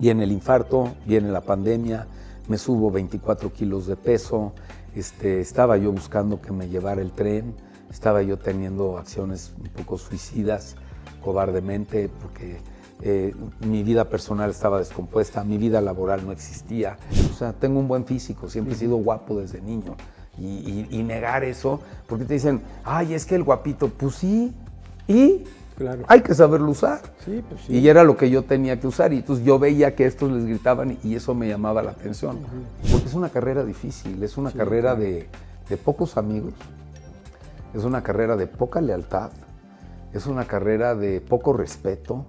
y en el infarto, viene la pandemia, me subo 24 kilos de peso, este, estaba yo buscando que me llevara el tren, estaba yo teniendo acciones un poco suicidas, cobardemente, porque eh, mi vida personal estaba descompuesta, mi vida laboral no existía. O sea, tengo un buen físico, siempre he sido guapo desde niño. Y, y negar eso, porque te dicen, ay, es que el guapito, pues sí, y hay que saberlo usar. Pues y era lo que yo tenía que usar. Y entonces yo veía que estos les gritaban y eso me llamaba la atención. Porque es una carrera difícil, es una carrera de, pocos amigos, es una carrera de poca lealtad, es una carrera de poco respeto,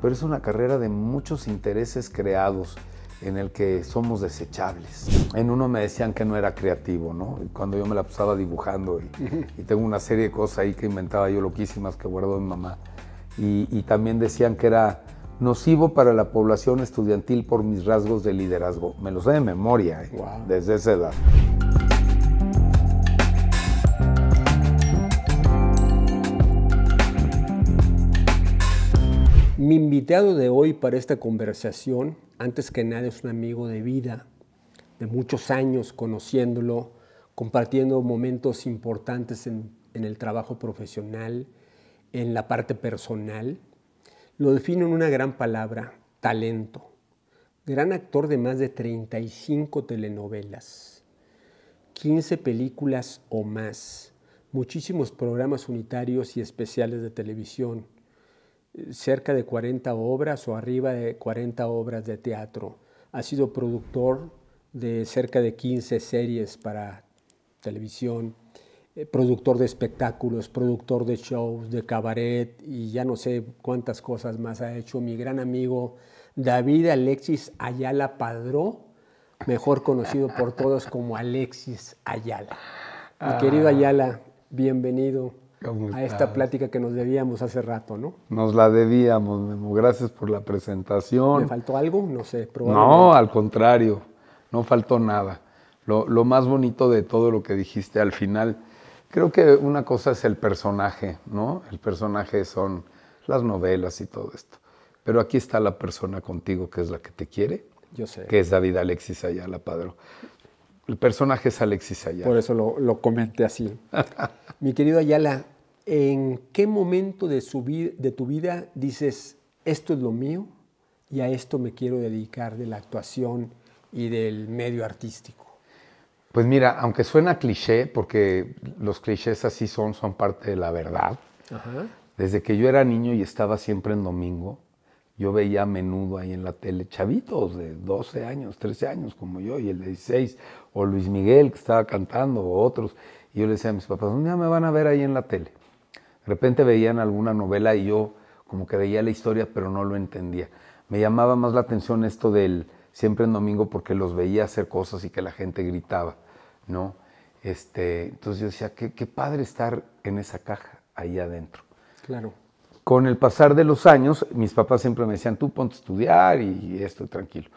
pero es una carrera de muchos intereses creados en el que somos desechables. En uno me decían que no era creativo, ¿no? Y cuando yo me la pasaba dibujando y, tengo una serie de cosas ahí que inventaba yo loquísimas que guardo mi mamá y, también decían que era nocivo para la población estudiantil por mis rasgos de liderazgo. Me lo sé de memoria, eh, desde esa edad. Mi invitado de hoy para esta conversación, antes que nada es un amigo de vida, de muchos años conociéndolo, compartiendo momentos importantes en el trabajo profesional, en la parte personal, lo defino en una gran palabra, talento. Gran actor de más de 35 telenovelas, 15 películas o más, muchísimos programas unitarios y especiales de televisión, cerca de 40 obras o arriba de 40 obras de teatro. Ha sido productor de cerca de 15 series para televisión, eh, productor de espectáculos, productor de shows, de cabaret y ya no sé cuántas cosas más ha hecho. Mi gran amigo David Alexis Ayala Padró, mejor conocido por todos como Alexis Ayala. Mi ah. querido Ayala, bienvenido a esta plática que nos debíamos hace rato, ¿no? Nos la debíamos, Memo. Gracias por la presentación. ¿Me faltó algo? No sé, probablemente. No, al contrario, no faltó nada. lo, más bonito de todo lo que dijiste al final Creo que una cosa es el personaje, ¿no? El personaje son las novelas y todo esto. Pero aquí está la persona contigo que es la que te quiere. Yo sé. Que es David Alexis Ayala padre. El personaje es Alexis Ayala. Por eso lo, lo comenté así. Mi querido Ayala, ¿en qué momento de, su de tu vida dices, esto es lo mío y a esto me quiero dedicar de la actuación y del medio artístico? Pues mira, aunque suena cliché, porque los clichés así son, son parte de la verdad. Desde que yo era niño y estaba siempre en domingo, yo veía a menudo ahí en la tele chavitos de 12 años, 13 años como yo, y el de 16, o Luis Miguel que estaba cantando, o otros. Y yo le decía a mis papás, un me van a ver ahí en la tele. De repente veían alguna novela y yo como que veía la historia, pero no lo entendía. Me llamaba más la atención esto del siempre en domingo porque los veía hacer cosas y que la gente gritaba. ¿no? Este, entonces yo decía, qué, padre estar en esa caja ahí adentro. Claro. Con el pasar de los años, mis papás siempre me decían, tú ponte a estudiar y estoy tranquilo.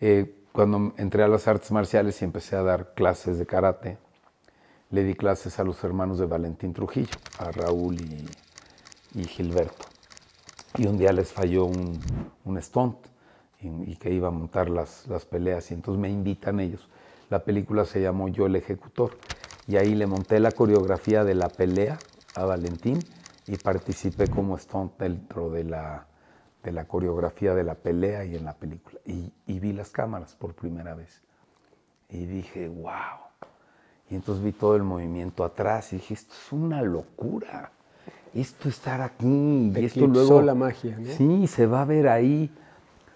Eh, cuando entré a las artes marciales y empecé a dar clases de karate, le di clases a los hermanos de Valentín Trujillo, a Raúl y, y Gilberto. Y un día les falló un, un stunt y, que iba a montar las peleas y entonces me invitan ellos. La película se llamó Yo el Ejecutor y ahí le monté la coreografía de la pelea a Valentín y participé como stunt dentro de la, de la coreografía de la pelea y en la película. Y, vi las cámaras por primera vez y dije, wow. Y entonces vi todo el movimiento atrás y dije, esto es una locura. Esto estar aquí y esto luego la magia, Sí, se va a ver ahí.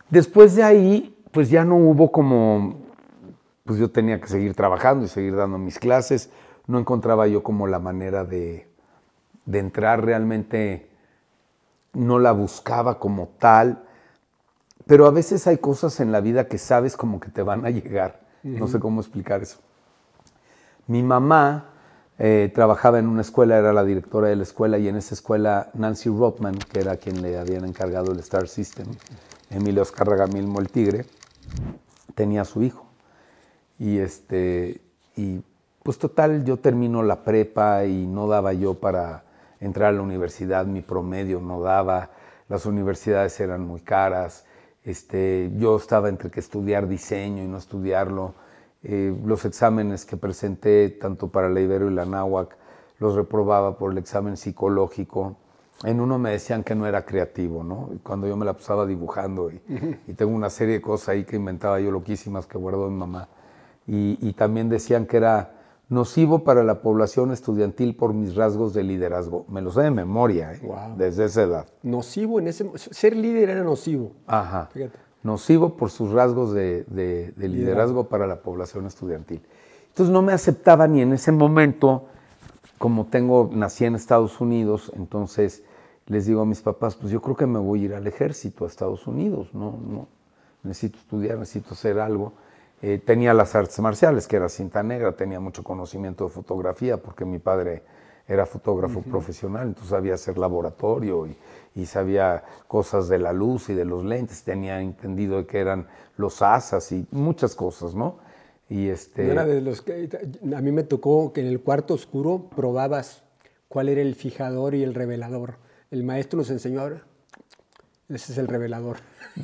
Después de ahí, pues ya no hubo como pues yo tenía que seguir trabajando y seguir dando mis clases. No encontraba yo como la manera de, entrar realmente, no la buscaba como tal, pero a veces hay cosas en la vida que sabes como que te van a llegar. No sé cómo explicar eso. Mi mamá eh, trabajaba en una escuela, era la directora de la escuela y en esa escuela Nancy Rothman, que era quien le habían encargado el Star System, Emilio Oscar Gamilmo el Tigre, tenía a su hijo. Y, este, y pues total, yo termino la prepa y no daba yo para entrar a la universidad, mi promedio no daba, las universidades eran muy caras, este, yo estaba entre que estudiar diseño y no estudiarlo, eh, los exámenes que presenté tanto para la Ibero y la Náhuac los reprobaba por el examen psicológico. En uno me decían que no era creativo, ¿no? Cuando yo me la pasaba dibujando y, tengo una serie de cosas ahí que inventaba yo loquísimas que guardó mi mamá y, también decían que era nocivo para la población estudiantil por mis rasgos de liderazgo. Me los sé de memoria, ¿eh? desde esa edad. Nocivo, en ese ser líder era nocivo. Ajá. Nocivo por sus rasgos de, liderazgo, para la población estudiantil. Entonces no me aceptaba ni en ese momento, como tengo, nací en Estados Unidos, entonces les digo a mis papás, pues yo creo que me voy a ir al ejército a Estados Unidos, no, no, necesito estudiar, necesito hacer algo. Eh, tenía las artes marciales, que era cinta negra, tenía mucho conocimiento de fotografía, porque mi padre era fotógrafo profesional, entonces sabía hacer laboratorio y, sabía cosas de la luz y de los lentes, tenía entendido que eran los asas y muchas cosas, ¿no? Y este... a mí me tocó que en el cuarto oscuro probabas cuál era el fijador y el revelador. El maestro nos enseñó ahora ese es el revelador.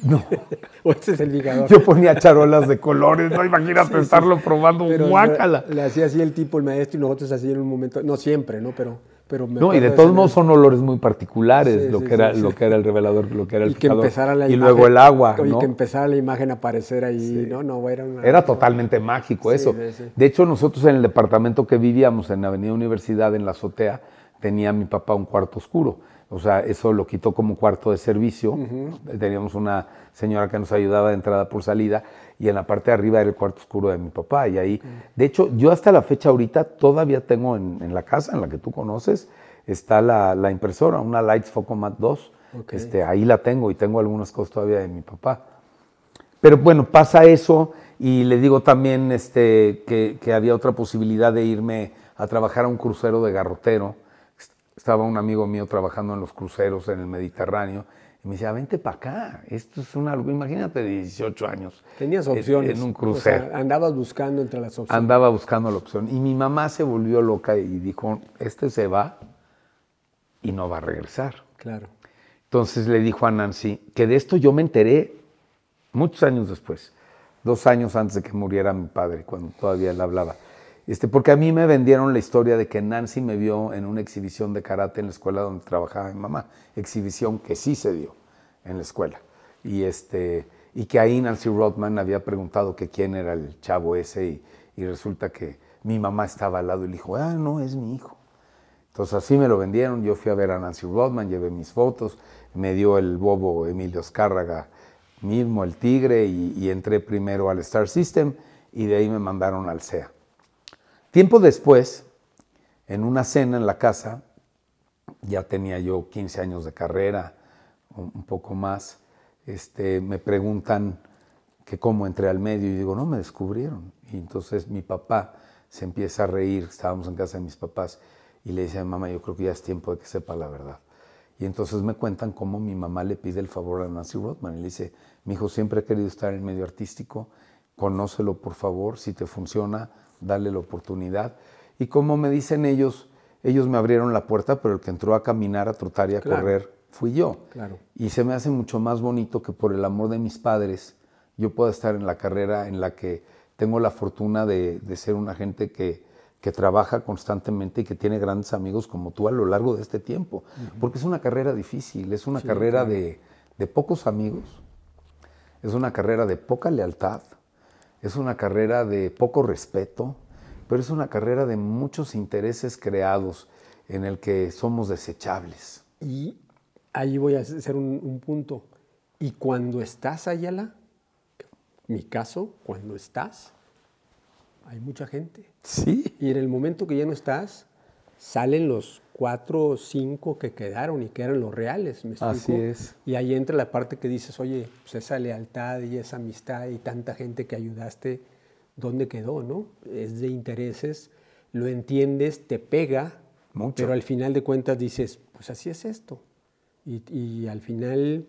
No. o ese es el ligador. Yo ponía charolas de colores, no imagínate estarlo probando, un guácala. Le, hacía así el tipo, el maestro, y nosotros así en un momento, no siempre, ¿no? Pero, pero No, y de todos modos son olores muy particulares, lo, que era, lo que era el revelador, lo que era el y Y luego el agua, Y que empezara la imagen a aparecer ahí, ¿no? no era, una, era totalmente mágico eso. De hecho, nosotros en el departamento que vivíamos en Avenida Universidad, en la azotea, tenía mi papá un cuarto oscuro o sea, eso lo quitó como cuarto de servicio. Teníamos una señora que nos ayudaba de entrada por salida y en la parte de arriba era el cuarto oscuro de mi papá. Y ahí, de hecho, yo hasta la fecha ahorita todavía tengo en, la casa, en la que tú conoces, está la, impresora, una Lights Focomat 2. Este, ahí la tengo y tengo algunas cosas todavía de mi papá. Pero bueno, pasa eso y le digo también este, que había otra posibilidad de irme a trabajar a un crucero de garrotero estaba un amigo mío trabajando en los cruceros en el Mediterráneo y me decía, vente para acá, esto es una... imagínate 18 años. Tenías opciones. En un crucero. andabas buscando entre las opciones. Andaba buscando la opción. Y mi mamá se volvió loca y dijo, este se va y no va a regresar. Claro. Entonces le dijo a Nancy, que de esto yo me enteré muchos años después, dos años antes de que muriera mi padre, cuando todavía él hablaba. Este, porque a mí me vendieron la historia de que Nancy me vio en una exhibición de karate en la escuela donde trabajaba mi mamá, exhibición que sí se dio en la escuela. Y, este, y que ahí Nancy Rothman había preguntado que quién era el chavo ese y, resulta que mi mamá estaba al lado y le dijo, ah, no, es mi hijo. Entonces así me lo vendieron, yo fui a ver a Nancy Rodman, llevé mis fotos, me dio el bobo Emilio Escárraga mismo, el tigre, y, y entré primero al Star System y de ahí me mandaron al SEA. Tiempo después, en una cena en la casa, ya tenía yo 15 años de carrera, un poco más, este, me preguntan que cómo entré al medio y digo, no, me descubrieron. Y entonces mi papá se empieza a reír, estábamos en casa de mis papás, y le dice a mamá, yo creo que ya es tiempo de que sepa la verdad. Y entonces me cuentan cómo mi mamá le pide el favor a Nancy Rothman. Y le dice, mi hijo siempre ha querido estar en el medio artístico, conócelo por favor, si te funciona, darle la oportunidad. Y como me dicen ellos, ellos me abrieron la puerta, pero el que entró a caminar, a trotar y a correr fui yo. Claro. Y se me hace mucho más bonito que por el amor de mis padres yo pueda estar en la carrera en la que tengo la fortuna de, ser una gente que, trabaja constantemente y que tiene grandes amigos como tú a lo largo de este tiempo. Porque es una carrera difícil, es una carrera de pocos amigos, es una carrera de poca lealtad, es una carrera de poco respeto, pero es una carrera de muchos intereses creados en el que somos desechables. Y ahí voy a hacer un, punto. Y cuando estás, Ayala, mi caso, cuando estás, hay mucha gente. Sí. Y en el momento que ya no estás, salen los cuatro o cinco que quedaron y que eran los reales. ¿me Así es. Y ahí entra la parte que dices, oye, pues esa lealtad y esa amistad y tanta gente que ayudaste, ¿dónde quedó? no? Es de intereses, lo entiendes, te pega, pero al final de cuentas dices, pues así es esto. Y, al final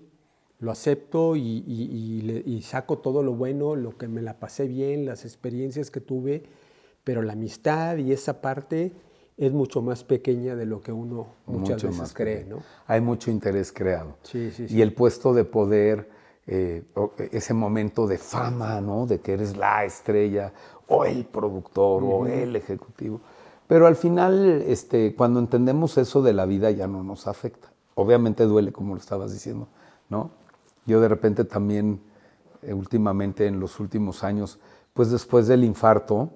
lo acepto y, saco todo lo bueno, lo que me la pasé bien, las experiencias que tuve, pero la amistad y esa parte es mucho más pequeña de lo que uno muchas veces cree. ¿no? Hay mucho interés creado. Sí, sí, sí. Y el puesto de poder, eh, e, ese momento de fama, ¿no? de que eres la estrella o el productor o el ejecutivo. Pero al final, este, cuando entendemos eso de la vida, ya no nos afecta. Obviamente duele, como lo estabas diciendo. ¿no? Yo de repente también, eh, últimamente, en los últimos años, pues después del infarto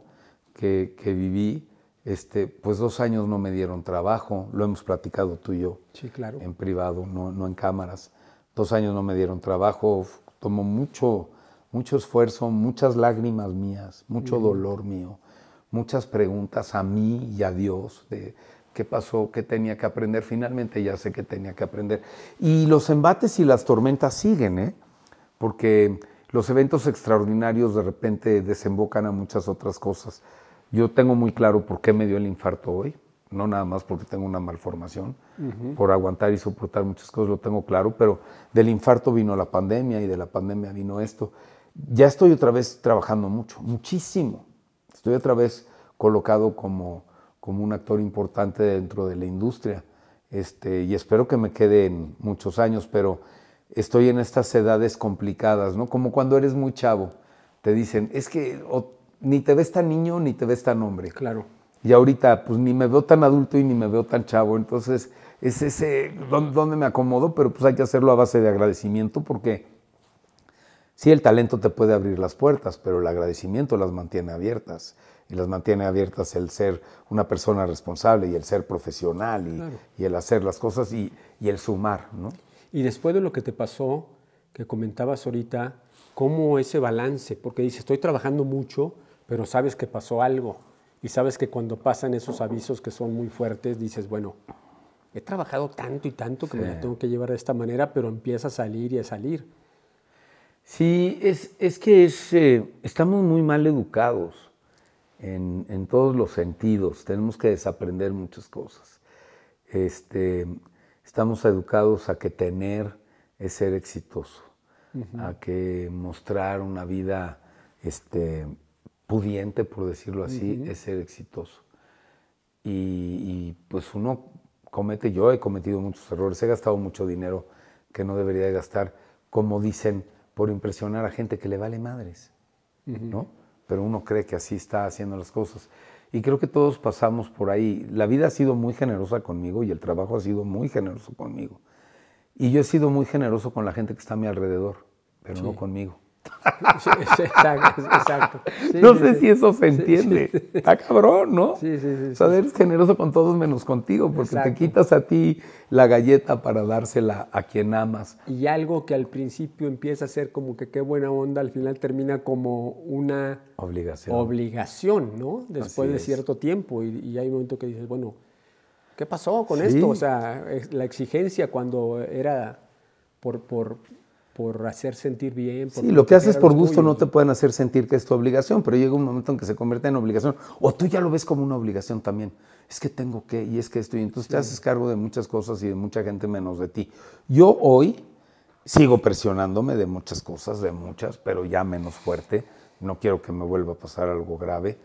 que, que viví, este, pues dos años no me dieron trabajo, lo hemos platicado tú y yo. Sí, claro. En privado, no, en cámaras. Dos años no me dieron trabajo, tomó mucho, mucho esfuerzo, muchas lágrimas mías, mucho dolor mío, muchas preguntas a mí y a Dios de qué pasó, qué tenía que aprender. Finalmente ya sé qué tenía que aprender. Y los embates y las tormentas siguen, ¿eh? Porque los eventos extraordinarios de repente desembocan a muchas otras cosas. Yo tengo muy claro por qué me dio el infarto hoy, no nada más porque tengo una malformación, por aguantar y soportar muchas cosas, lo tengo claro, pero del infarto vino la pandemia y de la pandemia vino esto. Ya estoy otra vez trabajando mucho, muchísimo. Estoy otra vez colocado como, como un actor importante dentro de la industria este, y espero que me quede en muchos años, pero estoy en estas edades complicadas, ¿no? Como cuando eres muy chavo, te dicen, es que ni te ves tan niño ni te ves tan hombre. Claro. Y ahorita, pues ni me veo tan adulto y ni me veo tan chavo. Entonces, es ese donde me acomodo, pero pues hay que hacerlo a base de agradecimiento porque sí, el talento te puede abrir las puertas, pero el agradecimiento las mantiene abiertas. Y las mantiene abiertas el ser una persona responsable y el ser profesional y, el hacer las cosas y, el sumar, ¿no? Y después de lo que te pasó, que comentabas ahorita, cómo ese balance, porque dice estoy trabajando mucho, pero sabes que pasó algo y sabes que cuando pasan esos avisos que son muy fuertes, dices, bueno, he trabajado tanto y tanto que me la tengo que llevar de esta manera, pero empieza a salir y a salir. Sí, es, que eh, estamos muy mal educados en, todos los sentidos, tenemos que desaprender muchas cosas. Este, estamos educados a que tener es ser exitoso, a que mostrar una vida este, pudiente, por decirlo así, es ser exitoso. Y, pues uno comete, yo he cometido muchos errores, he gastado mucho dinero que no debería de gastar, como dicen, por impresionar a gente que le vale madres, ¿no? Pero uno cree que así está haciendo las cosas. Y creo que todos pasamos por ahí. La vida ha sido muy generosa conmigo y el trabajo ha sido muy generoso conmigo. Y yo he sido muy generoso con la gente que está a mi alrededor, pero no conmigo no sé si eso se entiende. Está cabrón, ¿no? Sí, sí, O sea, eres generoso con todos menos contigo, porque te quitas a ti la galleta para dársela a quien amas. Y algo que al principio empieza a ser como que qué buena onda, al final termina como una obligación, obligación ¿no? Después de cierto tiempo. Y, hay un momento que dices, bueno, ¿qué pasó con esto? O sea, la exigencia cuando era por por hacer sentir bien. sí, lo que haces por gusto no te pueden hacer sentir que es tu obligación, pero llega un momento en que se convierte en obligación. O tú ya lo ves como una obligación también. Es que tengo que, y es que estoy. Entonces te haces cargo de muchas cosas y de mucha gente menos de ti. Yo hoy sigo presionándome de muchas cosas, de muchas, pero ya menos fuerte. No quiero que me vuelva a pasar algo grave.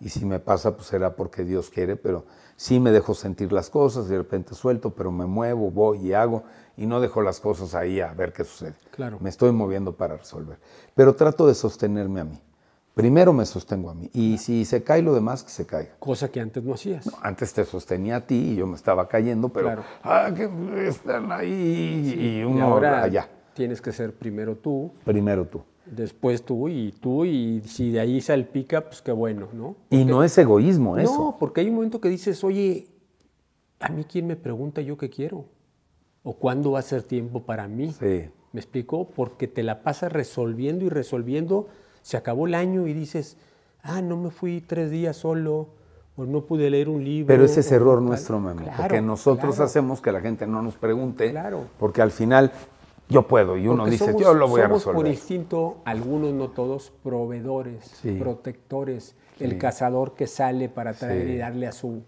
Y si me pasa, pues será porque Dios quiere, pero sí me dejo sentir las cosas, de repente suelto, pero me muevo, voy y hago, y no dejo las cosas ahí a ver qué sucede. Claro. Me estoy moviendo para resolver. Pero trato de sostenerme a mí. Primero me sostengo a mí. Y si se cae lo demás, que se caiga. Cosa que antes no hacías. antes te sostenía a ti y yo me estaba cayendo, pero claro. ah, que están ahí y uno ahora allá. Tienes que ser primero tú. Primero tú después tú y tú, y si de ahí sale salpica, pues qué bueno, ¿no? y no es egoísmo eso. No, porque hay un momento que dices, oye, ¿a mí quién me pregunta yo qué quiero? ¿O cuándo va a ser tiempo para mí? Sí. ¿Me explico? Porque te la pasas resolviendo y resolviendo, se acabó el año y dices, ah, no me fui tres días solo, o no pude leer un libro. Pero ese es error nuestro, mamá. porque nosotros hacemos que la gente no nos pregunte, claro. porque al final yo puedo. Y uno dice, yo lo voy a resolver. Somos por instinto, algunos, no todos, proveedores, protectores. El cazador que sale para traer y darle a su,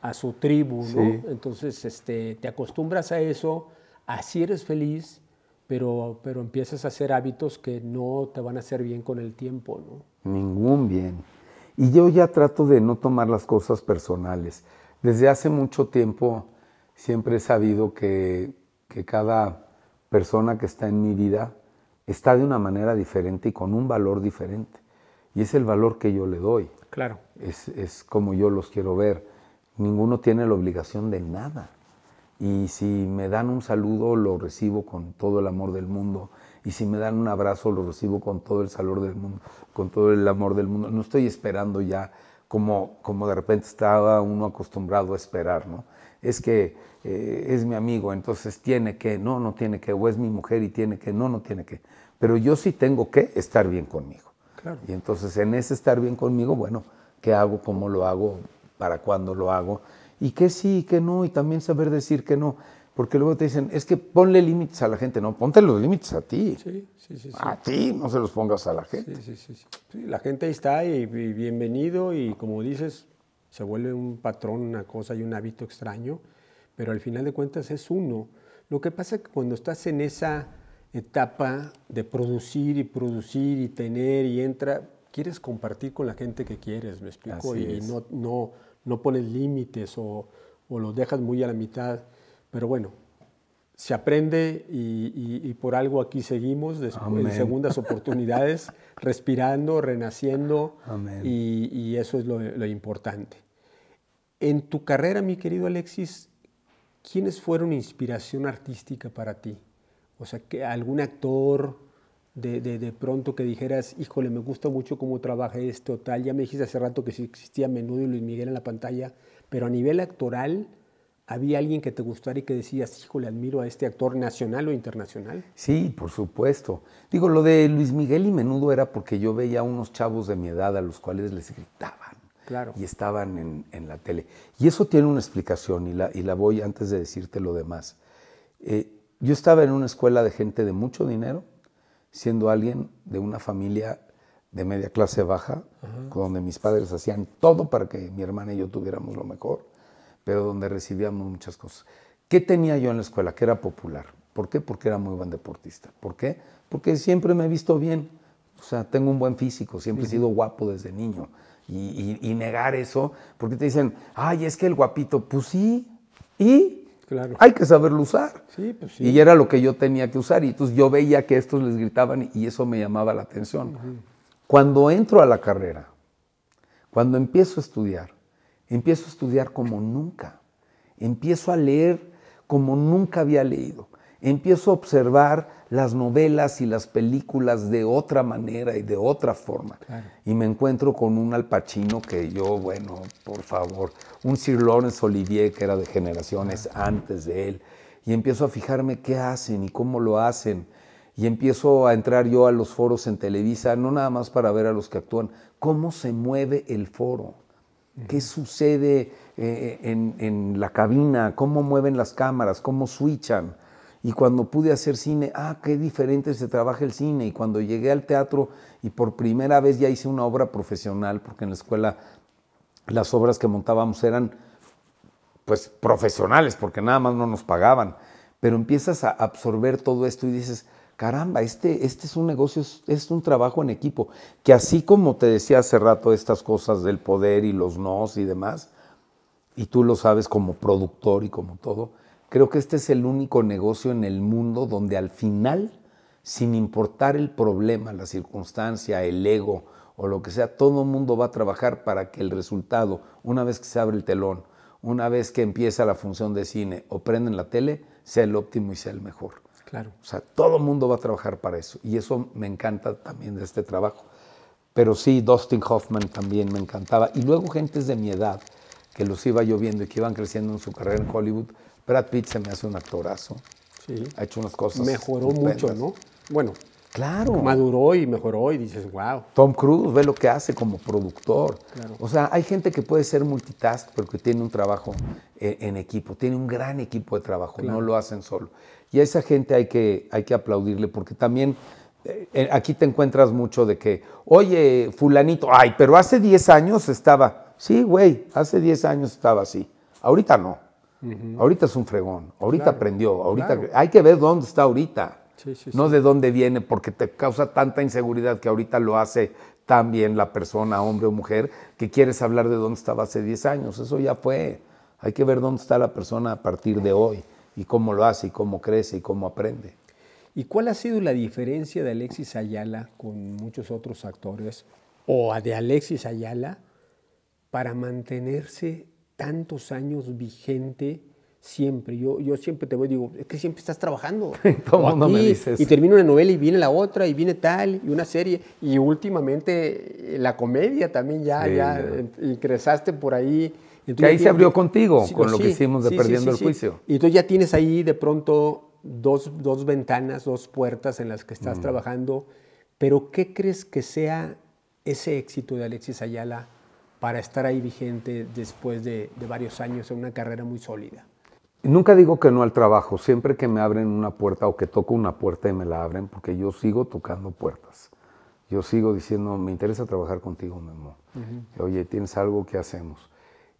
a su tribu, ¿no? Entonces, este, te acostumbras a eso, así eres feliz, pero, pero empiezas a hacer hábitos que no te van a hacer bien con el tiempo, ¿no? Ningún bien. Y yo ya trato de no tomar las cosas personales. Desde hace mucho tiempo siempre he sabido que, que cada persona que está en mi vida está de una manera diferente y con un valor diferente. Y es el valor que yo le doy. Claro. Es, como yo los quiero ver. Ninguno tiene la obligación de nada. Y si me dan un saludo, lo recibo con todo el amor del mundo. Y si me dan un abrazo, lo recibo con todo el salor del mundo, con todo el amor del mundo. No estoy esperando ya como, como de repente estaba uno acostumbrado a esperar, ¿no? Es que eh, es mi amigo, entonces tiene que, no, no tiene que, o es mi mujer y tiene que, no, no tiene que. Pero yo sí tengo que estar bien conmigo. Y entonces en ese estar bien conmigo, bueno, ¿qué hago? ¿Cómo lo hago? ¿Para cuándo lo hago? Y qué sí y qué no, y también saber decir que no. Porque luego te dicen, es que ponle límites a la gente. No, ponte los límites a ti. Sí, sí, sí, a ti, no se los pongas a la gente. sí sí sí la gente ahí está y, bienvenido y como dices, se vuelve un patrón, una cosa y un hábito extraño pero al final de cuentas es uno. Lo que pasa es que cuando estás en esa etapa de producir y producir y tener y entra, quieres compartir con la gente que quieres, me explico, y no, no, no pones límites o, o, los dejas muy a la mitad, pero bueno. Se aprende y, y, por algo aquí seguimos en segundas oportunidades, respirando, renaciendo y, y, eso es lo, lo importante. En tu carrera, mi querido Alexis, ¿quiénes fueron inspiración artística para ti? O sea, que algún actor de, pronto que dijeras, híjole, me gusta mucho cómo trabaja este o tal. Ya me dijiste hace rato que sí existía Menudo y Luis Miguel en la pantalla, pero a nivel actoral, ¿había alguien que te gustara y que decías, híjole, admiro a este actor nacional o internacional? Sí, por supuesto. Digo, lo de Luis Miguel y Menudo era porque yo veía a unos chavos de mi edad a los cuales les gritaba y estaban en, la tele. Y eso tiene una explicación y la, voy antes de decirte lo demás. Eh, yo estaba en una escuela de gente de mucho dinero, siendo alguien de una familia de media clase baja, donde mis padres hacían todo para que mi hermana y yo tuviéramos lo mejor, pero donde recibíamos muchas cosas. ¿Qué tenía yo en la escuela? Que era popular. ¿Por qué? Porque era muy buen deportista. ¿Por qué? Porque siempre me he visto bien. O sea, tengo un buen físico, siempre he sido guapo desde niño y, negar eso, porque te dicen, ay, es que el guapito, pues sí, y claro. hay que saberlo usar. Sí, pues sí. Y era lo que yo tenía que usar, y entonces yo veía que estos les gritaban y eso me llamaba la atención. Cuando entro a la carrera, cuando empiezo a estudiar, empiezo a estudiar como nunca, empiezo a leer como nunca había leído empiezo a observar las novelas y las películas de otra manera y de otra forma. Y me encuentro con un alpachino que yo, bueno, por favor, un Sir Lawrence Olivier que era de generaciones antes de él. Y empiezo a fijarme qué hacen y cómo lo hacen. Y empiezo a entrar yo a los foros en Televisa, no nada más para ver a los que actúan, cómo se mueve el foro, qué sucede eh, en, en, la cabina, cómo mueven las cámaras, cómo switchan y cuando pude hacer cine, ah, qué diferente se trabaja el cine. Y cuando llegué al teatro y por primera vez ya hice una obra profesional, porque en la escuela las obras que montábamos eran pues profesionales, porque nada más no nos pagaban. Pero empiezas a absorber todo esto y dices, caramba, este, este es un negocio, es un trabajo en equipo, que así como te decía hace rato estas cosas del poder y los nos y demás, y tú lo sabes como productor y como todo, Creo que este es el único negocio en el mundo donde al final, sin importar el problema, la circunstancia, el ego o lo que sea, todo el mundo va a trabajar para que el resultado, una vez que se abre el telón, una vez que empieza la función de cine o prenden la tele, sea el óptimo y sea el mejor. Claro. O sea, todo el mundo va a trabajar para eso. Y eso me encanta también de este trabajo. Pero sí, Dustin Hoffman también me encantaba. Y luego gentes de mi edad, que los iba yo viendo y que iban creciendo en su carrera en Hollywood, Brad Pitt se me hace un actorazo. Sí. Ha hecho unas cosas. Mejoró mucho, ¿no? Bueno. Claro. Maduró y mejoró y dices, wow. Tom Cruise ve lo que hace como productor. O sea, hay gente que puede ser multitask porque tiene un trabajo eh, en, equipo, tiene un gran equipo de trabajo, no lo hacen solo. Y a esa gente hay que, hay que aplaudirle porque también eh, eh, aquí te encuentras mucho de que, oye, fulanito, ay, pero hace 10 años estaba, sí, güey, hace 10 años estaba así, ahorita no. Ahorita es un fregón, ahorita aprendió, ahorita hay que ver dónde está ahorita, no de dónde viene, porque te causa tanta inseguridad que ahorita lo hace tan bien la persona, hombre o mujer, que quieres hablar de dónde estaba hace 10 años, eso ya fue. Hay que ver dónde está la persona a partir de hoy y cómo lo hace y cómo crece y cómo aprende. ¿Y cuál ha sido la diferencia de Alexis Ayala con muchos otros actores o de Alexis Ayala para mantenerse tantos años vigente siempre. Yo, yo siempre te voy y digo, es que siempre estás trabajando. Y termina una novela y viene la otra, y viene tal, y una serie. Y últimamente eh, la comedia también ya, ya, em, ingresaste por ahí. que ahí se abrió contigo, con lo que hicimos de Perdiendo el Juicio. Y tú ya tienes ahí de pronto dos, ventanas, dos puertas en las que estás mm. trabajando. Pero ¿qué crees que sea ese éxito de Alexis Ayala? para estar ahí vigente después de, varios años en una carrera muy sólida. Nunca digo que no al trabajo, siempre que me abren una puerta o que toco una puerta y me la abren, porque yo sigo tocando puertas. Yo sigo diciendo, me interesa trabajar contigo, Memo. amor. Oye, tienes algo que hacemos.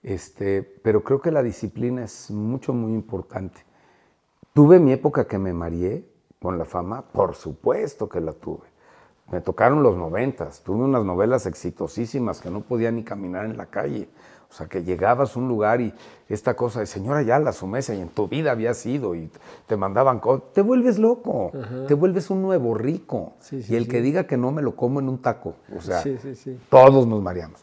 Este, pero creo que la disciplina es mucho, muy importante. Tuve mi época que me marié con la fama, por supuesto que la tuve. Me tocaron los noventas, tuve unas novelas exitosísimas que no podía ni caminar en la calle. O sea, que llegabas a un lugar y esta cosa de señora ya la mesa, y en tu vida había sido, y te mandaban Te vuelves loco, te vuelves un nuevo rico. y el que diga que no me lo como en un taco. O sea, todos nos mareamos.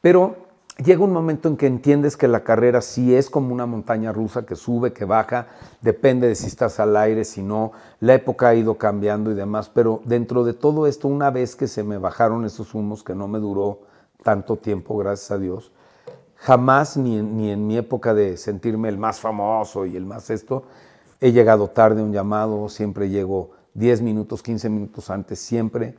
Pero llega un momento en que entiendes que la carrera sí es como una montaña rusa que sube, que baja, depende de si estás al aire, si no, la época ha ido cambiando y demás, pero dentro de todo esto, una vez que se me bajaron esos humos, que no me duró tanto tiempo, gracias a Dios, jamás ni, en mi época de sentirme el más famoso y el más esto, he llegado tarde a un llamado, siempre llego 10 minutos, 15 minutos antes, siempre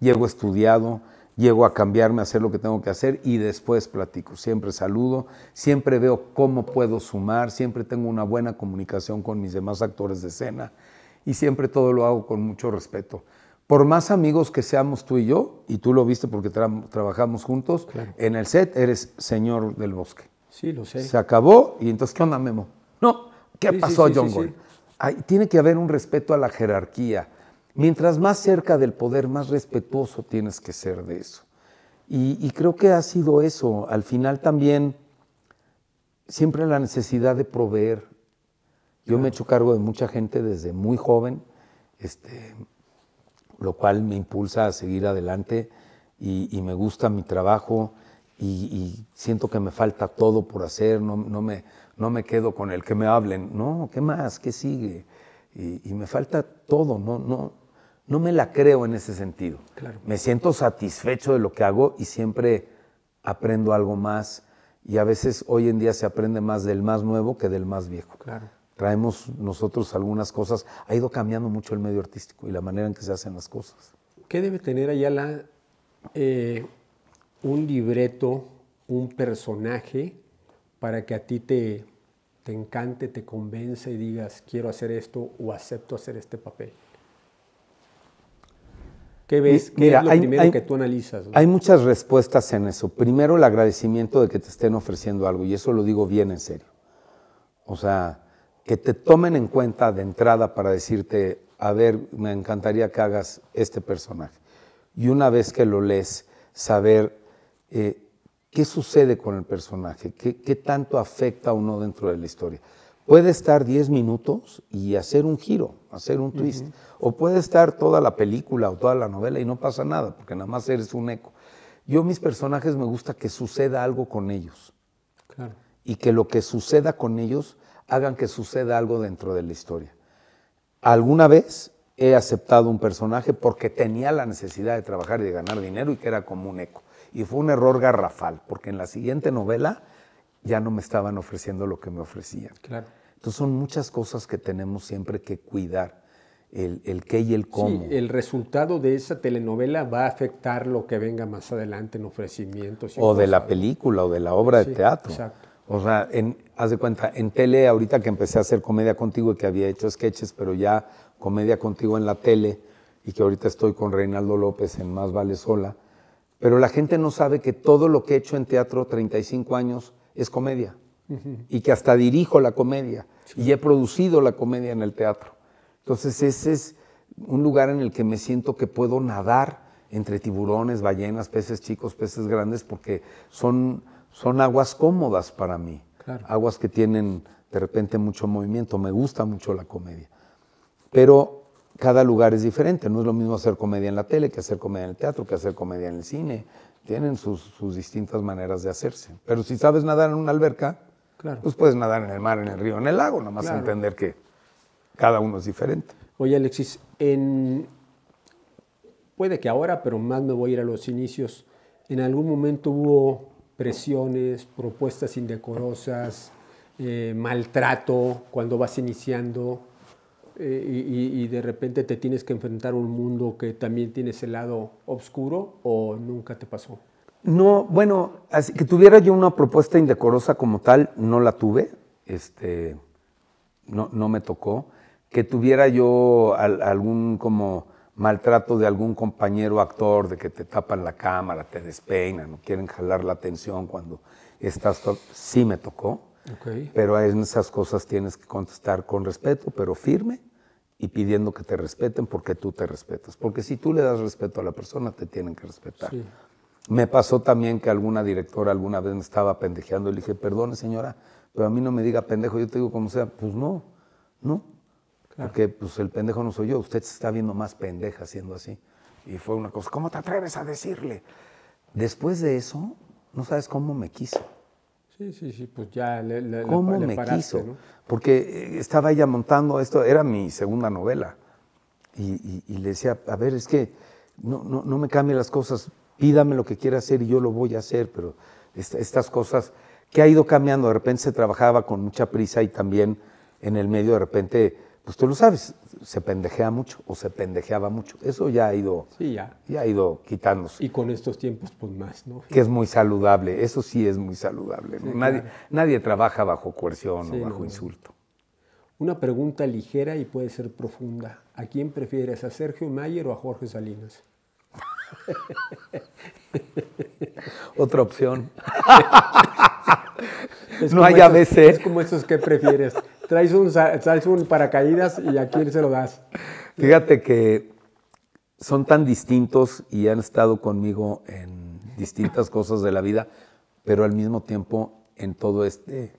llego estudiado llego a cambiarme, a hacer lo que tengo que hacer y después platico. Siempre saludo, siempre veo cómo puedo sumar, siempre tengo una buena comunicación con mis demás actores de escena y siempre todo lo hago con mucho respeto. Por más amigos que seamos tú y yo, y tú lo viste porque trabajamos juntos, en el set eres señor del bosque. Sí, lo sé. Se acabó y entonces, ¿qué onda, Memo? No, ¿qué pasó, John Goy? tiene que haber un respeto a la jerarquía, mientras más cerca del poder, más respetuoso tienes que ser de eso. Y, creo que ha sido eso. Al final también, siempre la necesidad de proveer. Yo me he hecho cargo de mucha gente desde muy joven, este, lo cual me impulsa a seguir adelante y, me gusta mi trabajo y, siento que me falta todo por hacer, no, no, me, no me quedo con el que me hablen, no, ¿qué más? ¿Qué sigue? Y, y me falta todo, no, no, no me la creo en ese sentido. Claro. Me siento satisfecho de lo que hago y siempre aprendo algo más. Y a veces hoy en día se aprende más del más nuevo que del más viejo. Claro. Traemos nosotros algunas cosas. Ha ido cambiando mucho el medio artístico y la manera en que se hacen las cosas. ¿Qué debe tener allá eh, un libreto, un personaje, para que a ti te, te encante, te convenza y digas, quiero hacer esto o acepto hacer este papel? ¿Qué ves? ¿Qué Mira, es lo primero que tú analizas? Hay muchas respuestas en eso. Primero, el agradecimiento de que te estén ofreciendo algo, y eso lo digo bien en serio. O sea, que te tomen en cuenta de entrada para decirte, a ver, me encantaría que hagas este personaje. Y una vez que lo lees, saber eh, qué sucede con el personaje, qué, qué tanto afecta a uno dentro de la historia. Puede estar 10 minutos y hacer un giro, hacer un twist. O puede estar toda la película o toda la novela y no pasa nada, porque nada más eres un eco. Yo mis personajes me gusta que suceda algo con ellos. Y que lo que suceda con ellos hagan que suceda algo dentro de la historia. Alguna vez he aceptado un personaje porque tenía la necesidad de trabajar y de ganar dinero y que era como un eco. Y fue un error garrafal, porque en la siguiente novela ya no me estaban ofreciendo lo que me ofrecían. Claro. Entonces son muchas cosas que tenemos siempre que cuidar. El, el, qué y el cómo. Sí, el resultado de esa telenovela va a afectar lo que venga más adelante en ofrecimientos. o de la película o de la obra de teatro. Exacto. O sea, haz de cuenta, en tele, ahorita que empecé a hacer comedia contigo y que había hecho sketches, pero ya comedia contigo en la tele y que ahorita estoy con Reinaldo López en Más Vale Sola, pero la gente no sabe que todo lo que he hecho en teatro 35 años es comedia y que hasta dirijo la comedia y he producido la comedia en el teatro. Entonces ese es un lugar en el que me siento que puedo nadar entre tiburones, ballenas, peces chicos, peces grandes, porque son, son aguas cómodas para mí, aguas que tienen de repente mucho movimiento, me gusta mucho la comedia. Pero cada lugar es diferente, no es lo mismo hacer comedia en la tele que hacer comedia en el teatro, que hacer comedia en el cine, tienen sus distintas maneras de hacerse. Pero si sabes nadar en una alberca, pues puedes nadar en el mar, en el río, en el lago, nomás entender que cada uno es diferente. Oye, Alexis, en... puede que ahora, pero más me voy a ir a los inicios. ¿En algún momento hubo presiones, propuestas indecorosas, eh, maltrato cuando vas iniciando eh, y, y, de repente te tienes que enfrentar a un mundo que también tiene ese lado oscuro o nunca te pasó? No, bueno, así que tuviera yo una propuesta indecorosa como tal, no la tuve, este, no, no me tocó. Que tuviera yo algún como maltrato de algún compañero actor, de que te tapan la cámara, te despeinan, no quieren jalar la atención cuando estás... Sí me tocó, okay. pero en esas cosas tienes que contestar con respeto, pero firme y pidiendo que te respeten porque tú te respetas. Porque si tú le das respeto a la persona, te tienen que respetar. Me pasó también que alguna directora alguna vez me estaba pendejeando y le dije, perdone señora, pero a mí no me diga pendejo, yo te digo como sea, pues no, no, porque pues el pendejo no soy yo, usted se está viendo más pendeja siendo así. Y fue una cosa, ¿cómo te atreves a decirle? Después de eso, no sabes cómo me quiso. Sí, sí, sí, pues ya le, ¿Cómo me quiso? Porque eh, estaba ella montando esto, era mi segunda novela. Y, le decía, a ver, es que no, no, no me cambie las cosas, pídame lo que quiera hacer y yo lo voy a hacer, pero estas cosas que ha ido cambiando, de repente se trabajaba con mucha prisa y también en el medio de repente, pues tú lo sabes, se pendejea mucho o se pendejeaba mucho. Eso ya ha ido, sí, ya. ha ido quitándose. Y con estos tiempos, pues más, ¿no? Que es muy saludable, eso sí es muy saludable. nadie, nadie trabaja bajo coerción o bajo insulto. Una pregunta ligera y puede ser profunda. ¿A quién prefieres, a Sergio Mayer o a Jorge Salinas? Otra opción. no hay ABC. es como esos que prefieres. Traes un, traes un paracaídas y a quién se lo das. Fíjate que son tan distintos y han estado conmigo en distintas cosas de la vida, pero al mismo tiempo en todo este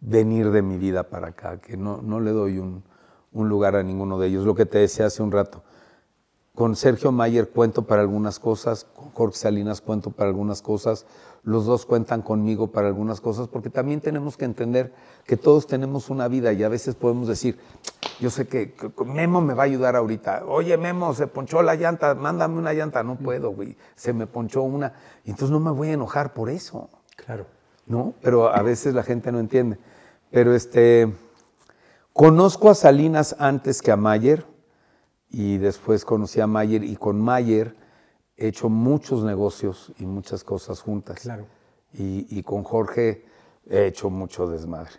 venir de mi vida para acá, que no, le doy un, un lugar a ninguno de ellos. Lo que te decía hace un rato, con Sergio Mayer cuento para algunas cosas, con Jorge Salinas cuento para algunas cosas, los dos cuentan conmigo para algunas cosas, porque también tenemos que entender que todos tenemos una vida y a veces podemos decir, yo sé que, Memo me va a ayudar ahorita, oye Memo, se ponchó la llanta, mándame una llanta, no puedo, güey, se me ponchó una, entonces no me voy a enojar por eso. Claro. ¿No? Pero a veces la gente no entiende. Pero este, conozco a Salinas antes que a Mayer y después conocí a Mayer y con Mayer he hecho muchos negocios y muchas cosas juntas. Claro. Y, con Jorge he hecho mucho desmadre.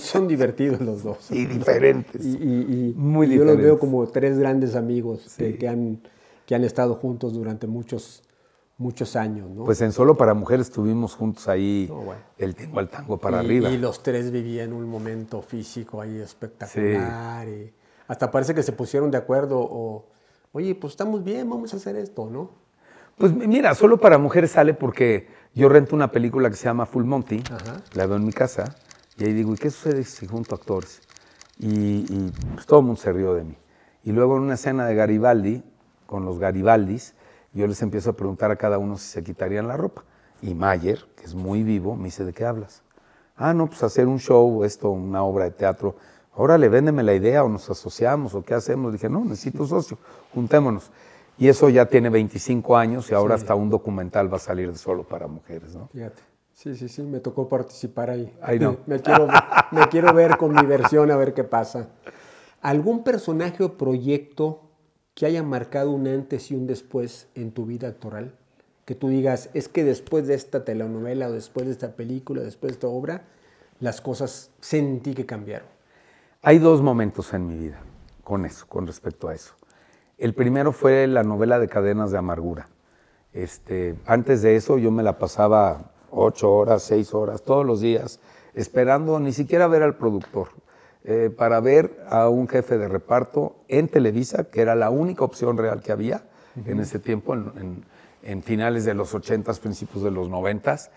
Son, divertidos los dos. Y diferentes. Y, y, yo los veo como tres grandes amigos que, han, que han estado juntos durante muchos, muchos años. ¿no? Pues en Solo para Mujeres estuvimos juntos ahí, oh, el Tengo al tango para arriba. Y los tres vivían un momento físico ahí espectacular. Sí. Eh hasta parece que se pusieron de acuerdo o, oye, pues estamos bien, vamos a hacer esto, ¿no? Pues mira, solo para mujeres sale porque yo rento una película que se llama Full Monty, la veo en mi casa, y ahí digo, ¿y qué sucede si junto a actores? Y, y pues todo el mundo se rió de mí. Y luego en una escena de Garibaldi, con los Garibaldis, yo les empiezo a preguntar a cada uno si se quitarían la ropa. Y Mayer, que es muy vivo, me dice, ¿de qué hablas? Ah, no, pues hacer un show, esto, una obra de teatro órale, véndeme la idea o nos asociamos o qué hacemos. Dije, no, necesito socio, juntémonos. Y eso ya tiene 25 años y ahora hasta un documental va a salir solo para mujeres, ¿no? Fíjate. Sí, sí, sí, me tocó participar ahí. Me quiero, me quiero ver con mi versión a ver qué pasa. ¿Algún personaje o proyecto que haya marcado un antes y un después en tu vida actoral? Que tú digas, es que después de esta telenovela o después de esta película, después de esta obra, las cosas sentí que cambiaron. Hay dos momentos en mi vida con eso, con respecto a eso. El primero fue la novela de Cadenas de Amargura. Este, antes de eso yo me la pasaba ocho horas, seis horas, todos los días, esperando ni siquiera ver al productor, eh, para ver a un jefe de reparto en Televisa, que era la única opción real que había en ese tiempo, en, finales de los ochentas, principios de los noventas.